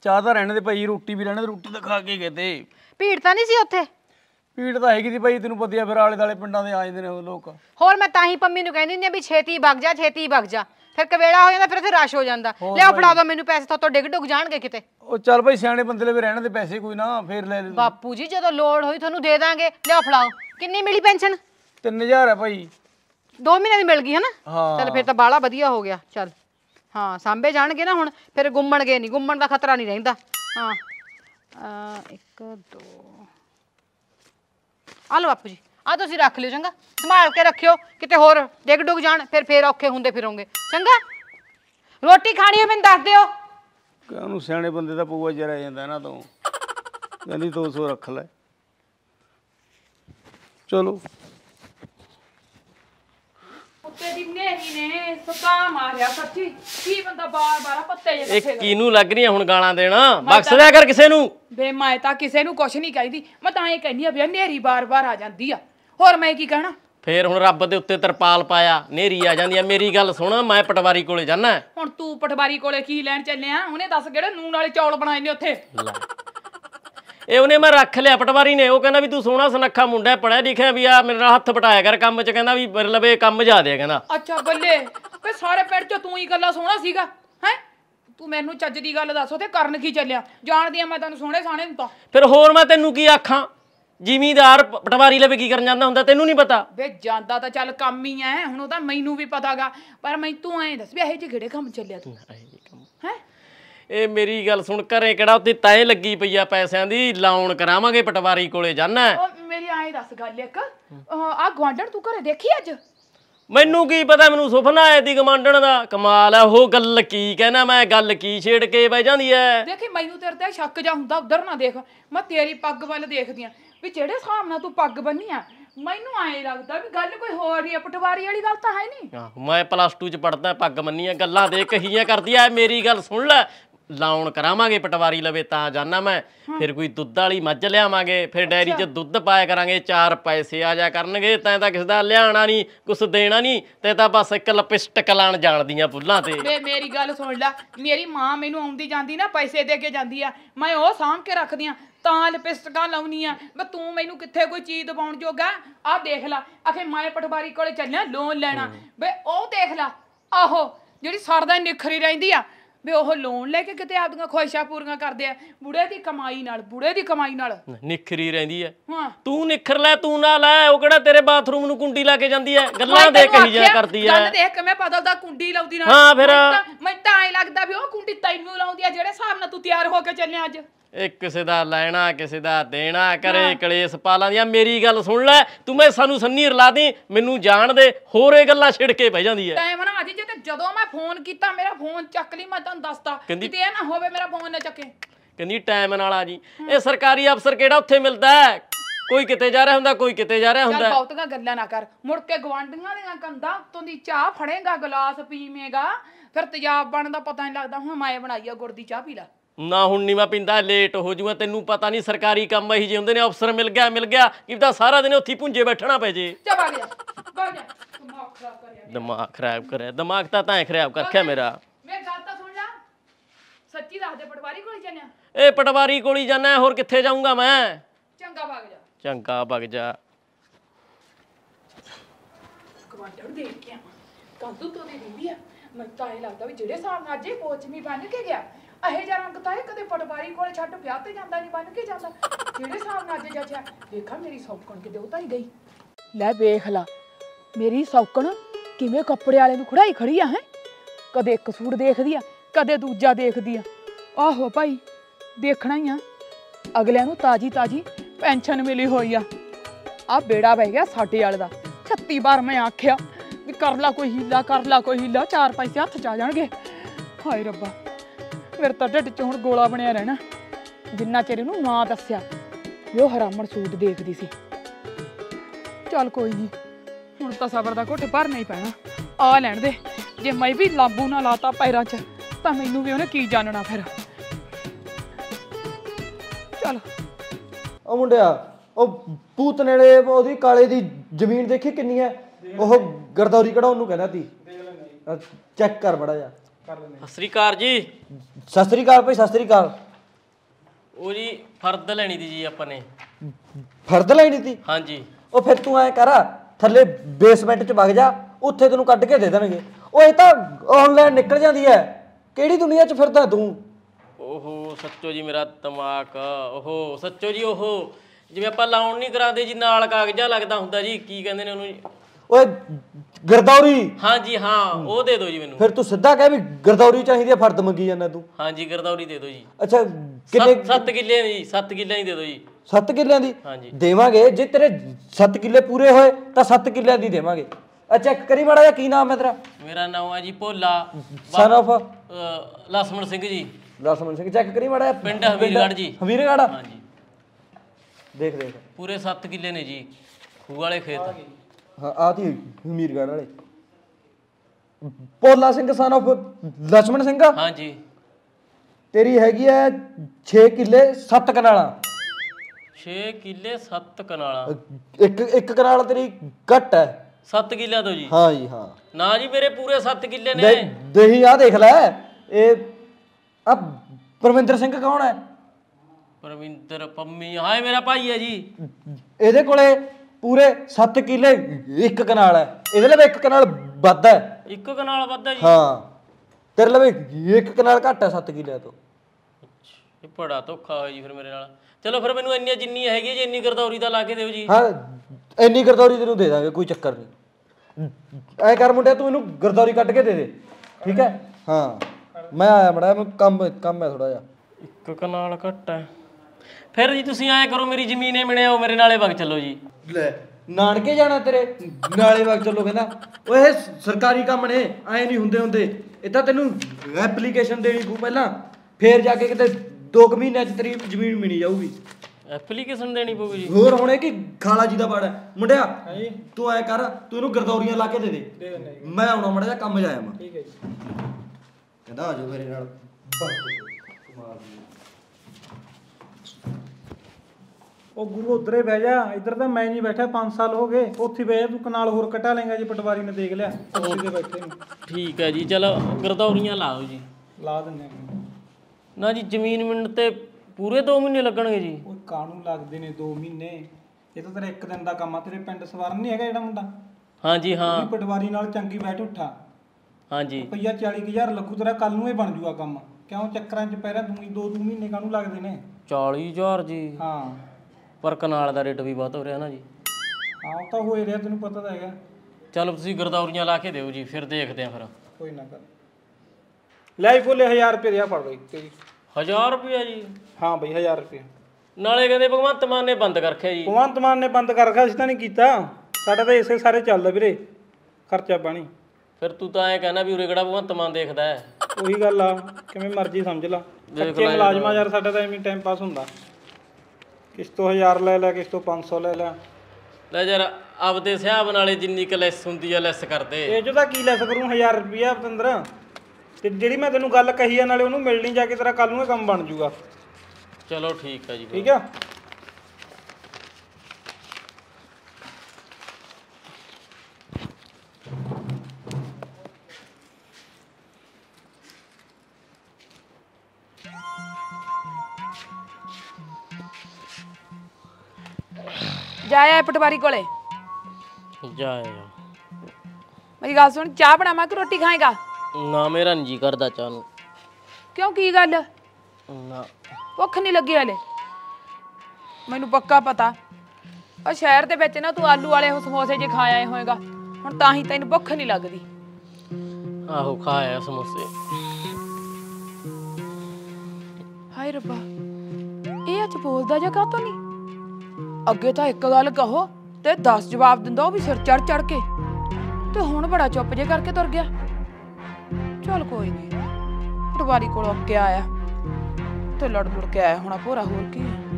ਚਾਹ ਤਾਂ ਰਹਿਣ ਦੇ ਭਾਈ ਰੋਟੀ ਵੀ ਰਹਿਣ ਦੇ ਰੋਟੀ ਤਾਂ ਖਾ ਕੇ ਗਏ ਤੇ ਭੀੜ ਤਾਂ ਨਹੀਂ ਸੀ ਉੱਥੇ ਭੀੜ ਤਾਂ ਹੈਗੀ ਸੀ ਭਾਈ ਤੈਨੂੰ ਪਤਾ ਫਿਰ ਆਲੇ ਦਾਲੇ ਪਿੰਡਾਂ ਦੇ ਆ ਜਾਂਦੇ ਨੇ ਉਹ ਲੋਕ ਹੋਰ ਮੈਂ ਤਾਂ ਹੀ ਪੰਮੀ ਨੂੰ ਕਹਿੰਦੀ ਹੁੰਦੀ ਆ ਵੀ ਛੇਤੀ ਵਗ ਜਾ ਛੇਤੀ ਵਗ ਜਾ ਫਿਰ ਕਵੇੜਾ ਹੋ ਜਾਂਦਾ ਫਿਰ ਉੱਥੇ ਰਸ਼ ਹੋ ਜਾਂਦਾ ਲਿਆਓ ਫੜਾ ਦੋ ਮੈਨੂੰ ਪੈਸੇ ਤੋਂ ਡਿੱਗ ਡੁੱਗ ਜਾਣਗੇ ਕਿਤੇ ਉਹ ਚੱਲ ਭਾਈ ਸਿਆਣੇ ਬੰਦੇ ਲਈ ਰਹਿਣ ਦੇ ਪੈਸੇ ਕੋਈ ਨਾ ਫੇਰ ਲੈ ਲੈ ਬਾਪੂ ਜੀ ਜਦੋਂ ਲੋੜ ਹੋਈ ਤੁਹਾਨੂੰ ਦੇ ਦਾਂਗੇ ਲਿਆਓ ਫੜਾਓ ਕਿੰਨੀ ਮਿਲੀ ਪੈਨਸ਼ਨ 3000 ਹੈ ਭਾਈ 2 ਮਹੀਨੇ ਦੀ ਮਿਲ ਗਈ ਹੈ ਨਾ ਚੱਲ ਚਲ ਫਿਰ ਤਾਂ ਬਾਲਾ ਵਧੀਆ ਹੋ ਗਿਆ ਚਲ ਹਾਂ ਸਾਂਭੇ ਜਾਣਗੇ ਨਾ ਹੁਣ ਫਿਰ ਗੁੰਮਣਗੇ ਨਹੀਂ ਗੁੰਮਣ ਦਾ ਖਤਰਾ ਨਹੀਂ ਰਹਿੰਦਾ ਹਾਂ 1 2 ਆ ਲਓ ਬਾਪੂ ਜੀ ਆ ਤੁਸੀਂ ਰੱਖ ਲਿਓ ਚੰਗਾ ਸੰਭਾਲ ਕੇ ਰੱਖਿਓ ਕਿਤੇ ਹੋਰ ਡਿੱਗ ਡੁੱਗ ਜਾਣ ਫਿਰ ਫੇਰ ਔਖੇ ਹੁੰਦੇ ਫਿਰੋਂਗੇ ਚੰਗਾ ਰੋਟੀ ਖਾਣੀ ਹੈ ਮੈਨੂੰ ਦੱਸ ਦਿਓ ਨੂੰ ਸਿਆਣੇ ਬੰਦੇ ਦਾ ਪੂਆ ਜਰਾ ਜਾਂਦਾ ਨਾ ਤੂੰ ਕਹਿੰਦੀ 200 ਰੱਖ ਲੈ ਚਲੋ ਕੁੱਤੇ ਦੀ ਨੇਰੀ ਨੇ ਸੁਕਾ ਮਾਰਿਆ ਸੱਚੀ ਕੀ ਬੰਦਾ ਬਾਰ-ਬਾਰ ਪੱਤੇ ਜੇ ਇਹ ਕੱਟੇਗਾ ਕਿਨੂੰ ਲੱਗ ਰਹੀਆਂ ਹੁਣ ਗਾਲਾਂ ਦੇਣਾ ਬਖਸ਼ ਦਿਆ ਕਰ ਕਿਸੇ ਨੂੰ ਬੇ ਮੈਂ ਤਾਂ ਕਿਸੇ ਨੂੰ ਕੁਛ ਨਹੀਂ ਕਹਿੰਦੀ ਮੈਂ ਤਾਂ ਇਹ ਕਹਿੰਦੀ ਆ ਵੀ ਨੇਰੀ ਬਾਰ-ਬਾਰ ਆ ਜਾਂਦੀ ਆ ਹੋਰ ਮੈਂ ਕੀ ਕਹਿਣਾ ਫੇਰ ਹੁਣ ਰੱਬ ਦੇ ਉੱਤੇ ਤਰਪਾਲ ਪਾਇਆ ਨੇਰੀ ਆ ਜਾਂਦੀ ਆ ਮੇਰੀ ਗੱਲ ਸੁਣ ਮੈਂ ਪਟਵਾਰੀ ਕੋਲੇ ਜਾਣਾ ਹੁਣ ਤੂੰ ਪਟਵਾਰੀ ਕੋਲੇ ਕੀ ਲੈਣ ਚੱਲਿਆ ਉਹਨੇ ਦੱਸ ਕਿਹੜੇ ਨੂਨ ਵਾਲੇ ਚੌਲ ਬਣਾਏ ਨੇ ਉੱਥੇ ਇਹ ਉਹਨੇ ਮੈਂ ਰੱਖ ਲਿਆ ਪਟਵਾਰੀ ਨੇ ਉਹ ਕਹਿੰਦਾ ਵੀ ਤੂੰ ਸੋਹਣਾ ਸੁਨੱਖਾ ਮੁੰਡਾ ਪੜਿਆ ਲਿਖਿਆ ਵੀ ਆ ਮੇਰੇ ਨਾਲ ਹੱਥ ਪਟਾਇਆ ਕਰ ਕੰਮ 'ਚ ਕਹਿੰਦਾ ਵੀ ਲਵੇ ਕੰਮ ਜਾ ਦੇ ਕਹਿੰਦਾ ਅੱਛਾ ਬੱਲੇ ਵੇ ਸਾਰੇ ਪਿੰਡ 'ਚ ਤੂੰ ਹੀ ਗੱਲਾਂ ਸੋਹਣਾ ਸੀਗਾ ਹੈ ਤੂੰ ਮੈਨੂੰ ਚੱਜ ਦੀ ਗੱਲ ਦੱਸ ਤੇ ਕਰਨ ਕੀ ਚੱਲਿਆ ਜਾਣਦੀ ਆ ਮੈਂ ਤੈਨੂੰ ਸੋਹਣੇ ਸਾਣੇ ਨੂੰ ਤਾਂ ਫਿਰ ਹੋਰ ਮੈਂ ਤੈਨੂੰ ਕੀ ਆਖਾਂ ਜ਼ਿਮੀਦਾਰ ਪਟਵਾਰੀ ਲਵੇ ਕੀ ਕਰਨ ਜਾਂਦਾ ਹੁੰਦਾ ਤੈਨੂੰ ਨਹੀਂ ਪਤਾ ਵੇ ਜਾਂਦਾ ਤਾਂ ਚੱਲ ਕੰਮ ਹੀ ਐ ਹੁਣ ਉਹ ਤਾਂ ਮੈਨੂੰ ਵੀ ਪਤਾਗਾ ਪਰ ਮੈਂ ਤੂੰ ਐਂ ਦੱਸ ਵੀ ਇਹ ਜਿਹੜੇ ਕੰਮ ਚੱਲਿਆ ਤੂੰ ਹੈ ਇਹ ਮੇਰੀ ਗੱਲ ਸੁਣ ਘਰੇ ਕਿਹੜਾ ਉੱਤੇ ਤਾਏ ਲੱਗੀ ਪਈ ਆ ਪੈਸਿਆਂ ਦੀ ਲਾਉਣ ਕਰਾਵਾਂਗੇ ਪਟਵਾਰੀ ਕੋਲੇ ਜਾਣਾ ਮੇਰੀ ਐਂ ਦੱਸ ਗੱਲ ਇੱਕ ਆ ਗਵਾਂਡਣ ਤੂੰ ਘਰੇ ਦੇਖੀ ਅੱਜ ਮੈਨੂੰ ਕੀ ਪਤਾ ਮੈਨੂੰ ਸੁਪਨਾ ਆਇਆ ਦੀ ਗਮਾਂਡਣ ਦਾ ਕਮਾਲ ਆ ਉਹ ਗੱਲ ਕੀ ਕਹਿਣਾ ਮੈਂ ਗੱਲ ਕੀ ਛੇੜ ਕੇ ਬਹਿ ਜਾਂਦੀ ਐ ਦੇਖੀ ਮੈਨੂੰ ਤੇਰੇ ਤੇ ਸ਼ੱਕ ਜਾ ਹੁੰਦਾ ਉਧਰ ਨਾ ਦੇਖ ਮੈਂ ਤੇਰੀ ਪੱਗ ਵੱਲ ਦੇਖਦੀ ਆ ਵੀ ਜਿਹੜੇ ਹਿਸਾਬ ਨਾਲ ਤੂੰ ਪੱਗ ਬੰਨੀ ਆ ਮੈਨੂੰ ਐਂ ਲੱਗਦਾ ਵੀ ਗੱਲ ਕੋਈ ਹੋਰ ਨਹੀਂ ਆ ਪਟਵਾਰੀ ਵਾਲੀ ਗੱਲ ਤਾਂ ਹੈ ਨਹੀਂ ਮੈਂ ਪਲੱਸ 2 ਚ ਪੜਦਾ ਪੱਗ ਮੰਨੀ ਆ ਗੱਲਾਂ ਦੇ ਕਹੀਆਂ ਕਰਦੀ ਐ ਮੇਰੀ ਗੱਲ ਸੁਣ ਲੈ ਲਾਉਣ ਕਰਾਵਾਂਗੇ ਪਟਵਾਰੀ ਲਵੇ ਤਾਂ ਜਾਣਾ ਮੈਂ ਫਿਰ ਕੋਈ ਦੁੱਧ ਵਾਲੀ ਮੱਝ ਲਿਆਵਾਂਗੇ ਫਿਰ ਡੈਰੀ 'ਚ ਦੁੱਧ ਪਾਇਆ ਕਰਾਂਗੇ ਚਾਰ ਪੈਸੇ ਆ ਜਾ ਕਰਨਗੇ ਤੈਂ ਤਾਂ ਕਿਸੇ ਦਾ ਲਿਆਣਾ ਨਹੀਂ ਕੁਛ ਦੇਣਾ ਨਹੀਂ ਤੇ ਤਾਂ ਬਸ ਇੱਕ ਲਪਿਸਟਕ ਲਾਣ ਜਾਣਦੀਆਂ ਫੁੱਲਾਂ ਤੇ ਵੇ ਮੇਰੀ ਗੱਲ ਸੁਣ ਲੈ ਮੇਰੀ ਮਾਂ ਮੈਨੂੰ ਆਉਂਦੀ ਜਾਂਦੀ ਨਾ ਪੈਸੇ ਦੇ ਕੇ ਜਾਂਦੀ ਆ ਮੈਂ ਉਹ ਸਾਂਭ ਕੇ ਰੱਖਦੀ ਆ ਤਾਂ ਲਾਉਣੀ ਆ ਮੈਂ ਤੂੰ ਮੈਨੂੰ ਕਿੱਥੇ ਕੋਈ ਚੀਜ਼ ਦਿਵਾਉਣ ਜੋਗਾ ਆ ਦੇਖ ਲੈ ਆਖੇ ਮਾਏ ਪਟਵਾਰੀ ਕੋਲੇ ਚੱਲਿਆ ਲੋਨ ਲੈਣਾ ਵੇ ਉਹ ਦੇਖ ਲੈ ਆਹੋ ਜਿਹੜੀ ਸਰਦਾ ਨਿਖਰੀ ਰਹਿੰਦੀ ਆ ਵੀ ਉਹ ਲੋਨ ਲੈ ਕੇ ਕਿਤੇ ਆਪਦੀਆਂ ਖੁਆਇਸ਼ਾਂ ਪੂਰੀਆਂ ਕਰਦੇ ਆ ਬੁੜੇ ਦੀ ਕਮਾਈ ਨਾਲ ਬੁੜੇ ਦੀ ਕਮਾਈ ਨਾਲ ਨਿਖਰੀ ਰਹਿੰਦੀ ਐ ਤੂੰ ਨਿਖਰ ਲੈ ਤੂੰ ਨਾ ਲੈ ਉਹ ਕਿਹੜਾ ਤੇਰੇ ਬਾਥਰੂਮ ਨੂੰ ਕੁੰਡੀ ਲਾ ਕੇ ਜਾਂਦੀ ਐ ਗੱਲਾਂ ਦੇ ਕਹੀ ਜਾਂ ਕਰਦੀ ਐ ਗੱਲ ਦੇਖ ਕਿਵੇਂ ਬਦਲਦਾ ਕੁੰਡੀ ਲਾਉਂਦੀ ਨਾਲ ਹਾਂ ਫਿਰ ਮੈਨੂੰ ਤਾਂ ਐ ਲੱਗਦਾ ਵੀ ਉਹ ਕੁੰਡੀ ਤੈਨੂੰ ਲਾਉਂਦੀ ਐ ਜਿਹੜੇ ਹਿਸਾਬ ਨਾਲ ਤੂੰ ਤਿਆਰ ਹੋ ਕੇ ਚੱਲਿਆ ਅੱਜ ਇਹ ਕਿਸੇ ਦਾ ਲੈਣਾ ਕਿਸੇ ਦਾ ਦੇਣਾ ਕਰੇ ਕਲੇਸ਼ ਪਾਲਾਂ ਦੀਆਂ ਮੇਰੀ ਗੱਲ ਸੁਣ ਲੈ ਤੂੰ ਮੈਂ ਸਾਨੂੰ ਸੰਨੀ ਰਲਾ ਦੇ ਮੈਨੂੰ ਜਾਣ ਦੇ ਹੋਰ ਇਹ ਗੱਲਾਂ ਛਿੜ ਕੇ ਬਹਿ ਜਾਂਦੀ ਐ ਟਾਈਮ ਨਾ ਅਜੀ ਜੇ ਤੇ ਜਦੋਂ ਮੈਂ ਫੋਨ ਕੀਤਾ ਮੇਰਾ ਫੋਨ ਚੱਕ ਲਈ ਮੈਂ ਤੁਹਾਨੂੰ ਦੱਸਦਾ ਕਿਤੇ ਇਹ ਨਾ ਹੋਵੇ ਮੇਰਾ ਫੋਨ ਨਾ ਚੱਕੇ ਕਹਿੰਦੀ ਟਾਈਮ ਨਾਲ ਆ ਜੀ ਇਹ ਸਰਕਾਰੀ ਅਫਸਰ ਕਿਹੜਾ ਉੱਥੇ ਮਿਲਦਾ ਕੋਈ ਕਿਤੇ ਜਾ ਰਿਹਾ ਹੁੰਦਾ ਕੋਈ ਕਿਤੇ ਜਾ ਰਿਹਾ ਹੁੰਦਾ ਯਾਰ ਬਹੁਤੀਆਂ ਗੱਲਾਂ ਨਾ ਕਰ ਮੁੜ ਕੇ ਗਵਾਂਡੀਆਂ ਦੀਆਂ ਕੰਦਾ ਤੋਂ ਦੀ ਚਾਹ ਫੜੇਗਾ ਗਲਾਸ ਪੀਵੇਂਗਾ ਫਿਰ ਤੇਜ਼ਾਬ ਬਣਦਾ ਪਤਾ ਨਹੀਂ ਲੱਗਦਾ ਹੁਣ ਮਾਏ ਬਣਾਈ ਆ ਦੀ ਚਾਹ ਪੀ ਲੈ ਨਾ ਹੁਣ ਨਹੀਂ ਮੈਂ ਪਿੰਦਾ ਲੇਟ ਹੋ ਜੂਗਾ ਤੈਨੂੰ ਪਤਾ ਨਹੀਂ ਸਰਕਾਰੀ ਕੰਮ ਇਹੀ ਜੇ ਹੁੰਦੇ ਨੇ ਅਫਸਰ ਮਿਲ ਗਿਆ ਮਿਲ ਗਿਆ ਕਿਦਾਂ ਸਾਰਾ ਦਿਨ ਉੱਥੇ ਪੁੰਜੇ ਬੈਠਣਾ ਪੈ ਜੇ ਜਾ ਭਾਗ ਜਾ ਜਾ ਦਿਮਾਗ ਖਰਾਬ ਕਰਿਆ ਦਿਮਾਗ ਖਰਾਬ ਕਰਿਆ ਦਿਮਾਗ ਤਾਂ ਤਾਂ ਖਰਾਬ ਕਰਖਿਆ ਮੇਰਾ ਮੈਂ ਗੱਲ ਤਾਂ ਸੁਣ ਲਾ ਸੱਚੀ ਦੱਸ ਦੇ ਪਟਵਾਰੀ ਕੋਲ ਜਾਣਾ ਇਹ ਪਟਵਾਰੀ ਕੋਲ ਹੀ ਜਾਣਾ ਹੋਰ ਕਿੱਥੇ ਜਾਊਂਗਾ ਮੈਂ ਚੰਗਾ ਭਗ ਜਾ ਚੰਗਾ ਭਗ ਜਾ ਕਮਾਂਡਰ ਦੇਖ ਕੇ ਆ ਕੱਲ ਤੋਂ ਦੇ ਦੀ ਆ ਮੈਂ ਤਾਂ ਇਹ ਲੱਗਦਾ ਵੀ ਜਿਹੜੇ ਸਾਲ ਨਾਲ ਜੇ ਪੋਚਮੀ ਬਣ ਕੇ ਗਿਆ ਅਹੇ ਜਾਂ ਰੰਗ ਤਾਂ ਇਹ ਕਦੇ ਪਟਵਾਰੀ ਕੋਲ ਛੱਡ ਵਿਆਹ ਤੇ ਜਾਂਦਾ ਨਹੀਂ ਬਣ ਕੇ ਜਾਂਦਾ ਜਿਹੜੇ ਸਾਹ ਨਾਲ ਅੱਜ ਜੱਜਿਆ ਦੇਖਾ ਮੇਰੀ ਸੌਕਣ ਕਿਤੇ ਹੀ ਗਈ ਲੈ ਵੇਖ ਲਾ ਮੇਰੀ ਸੌਕਣ ਕਿਵੇਂ ਕੱਪੜੇ ਵਾਲੇ ਨੂੰ ਖੜਾਈ ਖੜੀ ਆ ਹੈ ਕਦੇ ਇੱਕ ਸੂਟ ਦੇਖਦੀ ਆ ਕਦੇ ਦੂਜਾ ਦੇਖਦੀ ਆ ਆਹੋ ਭਾਈ ਦੇਖਣਾ ਹੀ ਆ ਅਗਲਿਆਂ ਨੂੰ ਤਾਜੀ ਤਾਜੀ ਪੈਨਸ਼ਨ ਮਿਲੀ ਹੋਈ ਆ ਆ ਬੇੜਾ ਬਹਿ ਗਿਆ ਸਾਡੇ ਵਾਲੇ ਦਾ 36 ਵਾਰ ਮੈਂ ਆਖਿਆ ਵੀ ਕਰ ਲਾ ਕੋਈ ਹੀਲਾ ਕਰ ਲਾ ਕੋਈ ਹੀਲਾ ਚਾਰ ਪੈਸੇ ਹੱਥ ਚ ਆ ਜਾਣਗੇ ਹਾਏ ਰੱਬਾ ਮੇਰੇ ਤਾਂ ਢਿੱਡ 'ਚ ਹੁਣ ਗੋਲਾ ਬਣਿਆ ਰਹਿਣਾ ਜਿੰਨਾ ਚਿਰ ਇਹਨੂੰ ਨਾ ਦੱਸਿਆ ਉਹ ਹਰਾਮਣ ਸੂਟ ਦੇਖਦੀ ਸੀ ਚੱਲ ਕੋਈ ਨਹੀਂ ਹੁਣ ਤਾਂ ਸਬਰ ਦਾ ਘੁੱਟ ਭਰ ਨਹੀਂ ਪੈਣਾ ਆ ਲੈਣ ਦੇ ਜੇ ਮੈਂ ਵੀ ਲਾਂਬੂ ਨਾ ਲਾਤਾ ਪੈਰਾਂ 'ਚ ਤਾਂ ਮੈਨੂੰ ਵੀ ਉਹਨੇ ਕੀ ਜਾਣਨਾ ਫਿਰ ਚੱਲ ਉਹ ਮੁੰਡਿਆ ਉਹ ਪੂਤ ਨੇੜੇ ਉਹਦੀ ਕਾਲੇ ਦੀ ਜ਼ਮੀਨ ਦੇਖੀ ਕਿੰਨੀ ਹੈ ਉਹ ਗਰਦੌਰੀ ਕਢਾਉਣ ਨੂੰ ਕਹਿੰਦਾ ਸੀ ਚੈੱਕ ਕਰ ਬੜਾ ਜਾ ਸਸਰੀਕਾਰ ਜੀ ਸਸਰੀਕਾਰ ਭਾਈ ਸਸਰੀਕਾਰ ਉਹ ਜੀ ਫਰਦ ਲੈਣੀ ਦੀ ਜੀ ਆਪਾਂ ਨੇ ਫਰਦ ਲੈਣੀ ਦੀ ਹਾਂਜੀ ਉਹ ਫਿਰ ਤੂੰ ਐ ਕਰ ਥੱਲੇ ਬੇਸਮੈਂਟ 'ਚ ਵਗ ਜਾ ਉੱਥੇ ਤੈਨੂੰ ਕੱਢ ਕੇ ਦੇ ਦੇਣਗੇ ਉਹ ਇਹ ਤਾਂ ਆਨਲਾਈਨ ਨਿਕਲ ਜਾਂਦੀ ਐ ਕਿਹੜੀ ਦੁਨੀਆ 'ਚ ਫਿਰਦਾ ਤੂੰ ਓਹੋ ਸੱਚੋ ਜੀ ਮੇਰਾ ਤਮਾਕ ਓਹੋ ਸੱਚੋ ਜੀ ਓਹੋ ਜਿਵੇਂ ਆਪਾਂ ਲਾਉਣ ਨਹੀਂ ਕਰਾਉਂਦੇ ਜੀ ਨਾਲ ਕਾਗਜ਼ਾ ਲੱਗਦਾ ਹੁੰਦਾ ਜੀ ਕੀ ਕਹਿੰਦੇ ਨੇ ਉਹਨੂੰ ਓਏ ਗਰਦੌਰੀ ਹਾਂ ਜੀ ਹਾਂ ਉਹ ਦੇ ਦਿਓ ਜੀ ਮੈਨੂੰ ਫਿਰ ਤੂੰ ਸਿੱਧਾ ਕਹਿ ਵੀ ਗਰਦੌਰੀ ਚਾਹੀਦੀ ਆ ਫਰਦ ਮੰਗੀ ਜਾਂਦਾ ਤੂੰ ਹਾਂ ਜੀ ਗਰਦੌਰੀ ਦੇ ਦਿਓ ਜੀ ਅੱਛਾ ਕਿੰਨੇ 7 ਕਿੱਲੇ ਦੀ 7 ਕਿੱਲਿਆਂ ਹੀ ਦੇ ਦਿਓ ਜੀ 7 ਕਿੱਲਿਆਂ ਦੀ ਦੇਵਾਂਗੇ ਜੇ ਤੇਰੇ 7 ਕਿੱਲੇ ਪੂਰੇ ਹੋਏ ਤਾਂ 7 ਕਿੱਲਿਆਂ ਦੀ ਦੇਵਾਂਗੇ ਅੱਛਾ ਕਰੀ ਮਾੜਾ ਜਿਹਾ ਕੀ ਨਾਮ ਹੈ ਤੇਰਾ ਮੇਰਾ ਨਾਮ ਹੈ ਜੀ ਭੋਲਾ ਸਨ ਆਫ ਲਸਮਣ ਸਿੰਘ ਜੀ ਲਸਮਣ ਸਿੰਘ ਚੈੱਕ ਕਰੀ ਮਾੜਾ ਜਿਹਾ ਪਿੰਡ ਹਵੀਰਗੜ ਜੀ ਹਵੀਰਗੜ ਜੀ ਦੇਖ ਦੇਖ ਪੂਰੇ 7 ਕਿੱਲੇ ਨੇ ਜੀ ਖੂਹ ਵਾਲੇ ਖੇਤ ਹਾਂ ਆ ਤੀ ਹਮੀਰ ਗਾਣ ਵਾਲੇ ਪੋਲਾ ਸਿੰਘ ਸਨ ਆਫ ਲਛਮਣ ਸਿੰਘ ਹਾਂਜੀ ਤੇਰੀ ਹੈਗੀ ਐ 6 ਕਿੱਲੇ 7 ਕਨਾਲਾ 6 ਕਿੱਲੇ 7 ਕਨਾਲਾ ਇੱਕ ਇੱਕ ਕਨਾਲ ਤੇਰੀ ਘਟ ਐ 7 ਕਿੱਲੇ ਤੋਂ ਜੀ ਹਾਂ ਜੀ ਹਾਂ ਨਾ ਜੀ ਮੇਰੇ ਪੂਰੇ 7 ਕਿੱਲੇ ਨੇ ਦੇਹੀ ਆ ਦੇਖ ਲੈ ਇਹ ਆ ਪਰਵਿੰਦਰ ਸਿੰਘ ਕੌਣ ਐ ਪਰਵਿੰਦਰ ਪੰਮੀ ਹਾਏ ਮੇਰਾ ਭਾਈ ਐ ਜੀ ਇਹਦੇ ਕੋਲੇ ਪੂਰੇ 7 ਕਿਲੇ ਇੱਕ ਕਨਾਲ ਹੈ ਇਹਦੇ ਲਈ ਇੱਕ ਕਨਾਲ ਵੱਧ ਹੈ ਇੱਕ ਕਨਾਲ ਵੱਧ ਹੈ ਜੀ ਹਾਂ ਤੇਰੇ ਲਈ ਇੱਕ ਕਨਾਲ ਘੱਟ ਹੈ 7 ਕਿਲੇ ਤੋਂ ਇਹ ਬੜਾ ਧੋਖਾ ਹੋਇਆ ਜੀ ਫਿਰ ਮੇਰੇ ਨਾਲ ਚਲੋ ਫਿਰ ਮੈਨੂੰ ਇੰਨੀ ਜਿੰਨੀ ਹੈਗੀ ਜੀ ਇੰਨੀ ਗਰਦੌਰੀ ਦਾ ਲਾ ਕੇ ਦਿਓ ਜੀ ਹਾਂ ਇੰਨੀ ਗਰਦੌਰੀ ਤੈਨੂੰ ਦੇ ਦਾਂਗੇ ਕੋਈ ਚੱਕਰ ਨਹੀਂ ਐ ਕਰ ਮੁੰਡਿਆ ਤੂੰ ਇਹਨੂੰ ਗਰਦੌਰੀ ਕੱਢ ਕੇ ਦੇ ਦੇ ਠੀਕ ਹੈ ਹਾਂ ਮੈਂ ਆਇਆ ਮੜਾ ਮੈਨੂੰ ਕੰਮ ਕੰਮ ਹੈ ਥੋੜਾ ਜਿਹਾ ਇੱਕ ਕਨਾਲ ਘੱਟ ਹੈ ਫਿਰ ਜੀ ਤੁਸੀਂ ਐਂ ਕਰੋ ਮੇਰੀ ਜ਼ਮੀਨ ਜ਼ਮੀਨੇ ਮਿਣਿਆ ਉਹ ਮੇਰੇ ਨਾਲੇ ਵਗ ਚੱਲੋ ਜੀ ਲੈ ਨਾਨਕੇ ਜਾਣਾ ਤੇਰੇ ਨਾਲੇ ਵਗ ਚੱਲੋ ਕਹਿੰਦਾ ਓਏ ਸਰਕਾਰੀ ਕੰਮ ਨੇ ਐ ਨਹੀਂ ਹੁੰਦੇ ਹੁੰਦੇ ਇਹ ਤਾਂ ਤੈਨੂੰ ਐਪਲੀਕੇਸ਼ਨ ਦੇਣੀ ਪਊ ਪਹਿਲਾਂ ਫੇਰ ਜਾ ਕੇ ਕਿਤੇ 2 ਮਹੀਨਿਆਂ ਚ ਤਰੀਬ ਜ਼ਮੀਨ ਮਿਣੀ ਜਾਊਗੀ ਐਪਲੀਕੇਸ਼ਨ ਦੇਣੀ ਪਊ ਜੀ ਹੋਰ ਹੁਣ ਇਹ ਕਿ ਖਾਲਾ ਜੀ ਦਾ ਬਾੜਾ ਮੁੰਡਿਆ ਤੂੰ ਐ ਕਰ ਤੂੰ ਇਹਨੂੰ ਗਰਦੌਰੀਆਂ ਲਾ ਕੇ ਦੇ ਦੇ ਮੈਂ ਆਉਣਾ ਮੜਾ ਜਾ ਕੰਮ ਜਾਇਆ ਮੈਂ ਠੀਕ ਹੈ ਜੀ ਕਹਿੰਦਾ ਆਜੋ ਮੇਰੇ ਨਾਲ ਬਾਕੀ ਕਮਾਲ ਉਹ ਗੁਰੂ ਉਧਰੇ ਬਹਿ ਜਾ ਇੱਧਰ ਤਾਂ ਮੈਂ ਨਹੀਂ ਬੈਠਾ 5 ਸਾਲ ਹੋ ਗਏ ਉੱਥੇ ਬਹਿ ਜਾ ਤੂੰ ਕਨਾਲ ਹੋਰ ਕਟਾ ਲੇਗਾ ਜੀ ਪਟਵਾਰੀ ਨੇ ਦੇਖ ਲਿਆ ਉੱਥੇ ਦੇ ਬੈਠੇ ਨੇ ਠੀਕ ਹੈ ਜੀ ਚਲ ਗਰਦੌਰੀਆਂ ਲਾਓ ਜੀ ਲਾ ਦਿੰਦੇ ਆ ਨਾ ਜੀ ਜ਼ਮੀਨ ਮਿੰਟ ਤੇ ਪੂਰੇ 2 ਮਹੀਨੇ ਲੱਗਣਗੇ ਜੀ ਉਹ ਕਾਨੂੰਨ ਲੱਗਦੇ ਨੇ 2 ਮਹੀਨੇ ਇਹ ਤਾਂ ਤੇਰੇ ਇੱਕ ਦਿਨ ਦਾ ਕੰਮ ਆ ਤੇਰੇ ਪਿੰਡ ਸਵਰਨ ਨਹੀਂ ਹੈਗਾ ਜਿਹੜਾ ਮੁੰਡਾ ਹਾਂ ਜੀ ਹਾਂ ਪਟਵਾਰੀ ਨਾਲ ਚੰਗੀ ਬੈਠ ਉੱਠਾ ਹਾਂ ਜੀ ਰੁਪਈਆ 40000 ਲੱਖੂ ਤੇਰਾ ਕੱਲ ਨੂੰ ਇਹ ਬਣ ਜੂਗਾ ਕੰਮ ਕਿਉਂ ਚੱਕਰਾਂ 'ਚ ਪੈ ਪੈਰਾ ਦੂਈ 2 2 ਮਹੀਨੇ ਕਾਨੂੰਨ ਲੱਗਦੇ ਨੇ 40000 ਜੀ ਹਾਂ ਪਰ ਕਨਾਲ ਦਾ ਰੇਟ ਵੀ ਬਹੁਤ ਹੋ ਰਿਹਾ ਨਾ ਜੀ ਆਹ ਤਾਂ ਹੋਏ ਰਿਹਾ ਤੈਨੂੰ ਪਤਾ ਤਾਂ ਹੈਗਾ ਚਲ ਤੁਸੀਂ ਗਰਦੌਰੀਆਂ ਲਾ ਕੇ ਦਿਓ ਜੀ ਫਿਰ ਦੇਖਦੇ ਆ ਫਿਰ ਕੋਈ ਨਾ ਕਰ ਲੈ ਫੁੱਲੇ 1000 ਰੁਪਏ ਦੇ ਆ ਫੜ ਤੇ ਜੀ 1000 ਰੁਪਏ ਜੀ ਹਾਂ ਬਈ 1000 ਰੁਪਏ ਨਾਲੇ ਕਹਿੰਦੇ ਭਗਵੰਤ ਮਾਨ ਨੇ ਬੰਦ ਕਰਖਿਆ ਜੀ ਭਗਵੰਤ ਮਾਨ ਨੇ ਬੰਦ ਕਰਖਿਆ ਅਸੀਂ ਤਾਂ ਨਹੀਂ ਕੀਤਾ ਸਾਡਾ ਤਾਂ ਇਸੇ ਸਾਰੇ ਚੱਲਦਾ ਵੀਰੇ ਖਰਚਾ ਪਾਣੀ ਫਿਰ ਤੂੰ ਤਾਂ ਐ ਕਹਿੰਦਾ ਵੀ ਉਰੇ ਕਿਹੜਾ ਭਗਵੰਤ ਮਾਨ ਦੇਖਦਾ ਹੈ ਉਹੀ ਗੱਲ ਆ ਕਿਵੇਂ ਮਰਜ਼ੀ ਸਮਝ ਲਾ ਕੱਚੇ ਮੁਲਾਜ਼ਮਾਂ ਯਾਰ ਸਾਡਾ ਤਾਂ ਐਵੇਂ ਟਾਈਮ ਪਾਸ ਹੁੰਦਾ ਕਿਸ ਤੋਂ 1000 ਲੈ ਲੈ ਕਿਸ ਤੋਂ 500 ਲੈ ਲੈ ਲੈ ਜਰ ਆਪਦੇ ਹਿਸਾਬ ਨਾਲੇ ਜਿੰਨੀ ਕ ਲੈਸ ਹੁੰਦੀ ਆ ਲੈਸ ਕਰਦੇ ਇਹ ਜੋ ਤਾਂ ਕੀ ਲੈਸ ਕਰੂੰ 1000 ਰੁਪਿਆ ਪਤੰਦਰ ਤੇ ਜਿਹੜੀ ਮੈਂ ਤੈਨੂੰ ਗੱਲ ਕਹੀ ਆ ਨਾਲੇ ਉਹਨੂੰ ਮਿਲਣੀ ਜਾ ਕੇ ਤੇਰਾ ਕੱਲ ਨੂੰ ਇਹ ਕੰਮ ਬਣ ਜਾਊਗਾ ਚਲੋ ਠੀਕ ਆ ਜੀ ਠੀਕ ਆ ਜਾਇਆ ਪਟਵਾਰੀ ਕੋਲੇ ਜਾਇਆ ਮੇਰੀ ਗੱਲ ਸੁਣ ਚਾਹ ਬਣਾਵਾਂ ਕਿ ਰੋਟੀ ਖਾਏਗਾ ਨਾ ਮੇਰਾ ਨਹੀਂ ਜੀ ਕਰਦਾ ਚਾਹ ਨੂੰ ਕਿਉਂ ਕੀ ਗੱਲ ਨਾ ਭੁੱਖ ਨਹੀਂ ਲੱਗੀ ਹਲੇ ਮੈਨੂੰ ਪੱਕਾ ਪਤਾ ਉਹ ਸ਼ਹਿਰ ਦੇ ਵਿੱਚ ਨਾ ਤੂੰ ਆਲੂ ਵਾਲੇ ਸਮੋਸੇ ਜੇ ਖਾਇਆ ਆਏ ਹੋਏਗਾ ਹੁਣ ਤਾਂ ਹੀ ਤੈਨੂੰ ਭੁੱਖ ਨਹੀਂ ਲੱਗਦੀ ਆਹੋ ਖਾਇਆ ਸਮੋਸੇ ਹਾਏ ਰੱਬਾ ਇਹ ਅੱਜ ਬੋਲਦਾ ਜਾਂ ਕਾਤੋਂ ਨਹੀਂ ਅੱਗੇ ਤਾਂ ਇੱਕ ਗੱਲ ਕਹੋ ਤੇ 10 ਜਵਾਬ ਦਿੰਦਾ ਉਹ ਵੀ ਸਿਰ ਚੜ ਚੜ ਕੇ ਤੇ ਹੁਣ ਬੜਾ ਚੁੱਪ ਜੇ ਕਰਕੇ ਤੁਰ ਗਿਆ ਚਲ ਕੋਈ ਨਹੀਂ ਪਟਵਾਰੀ ਕੋਲ ਕੇ ਆਇਆ ਤੇ ਲੜ ਮੁੜ ਕੇ ਆਇਆ ਹੁਣ ਭੋਰਾ ਹੋਰ ਕੀ ਹੈ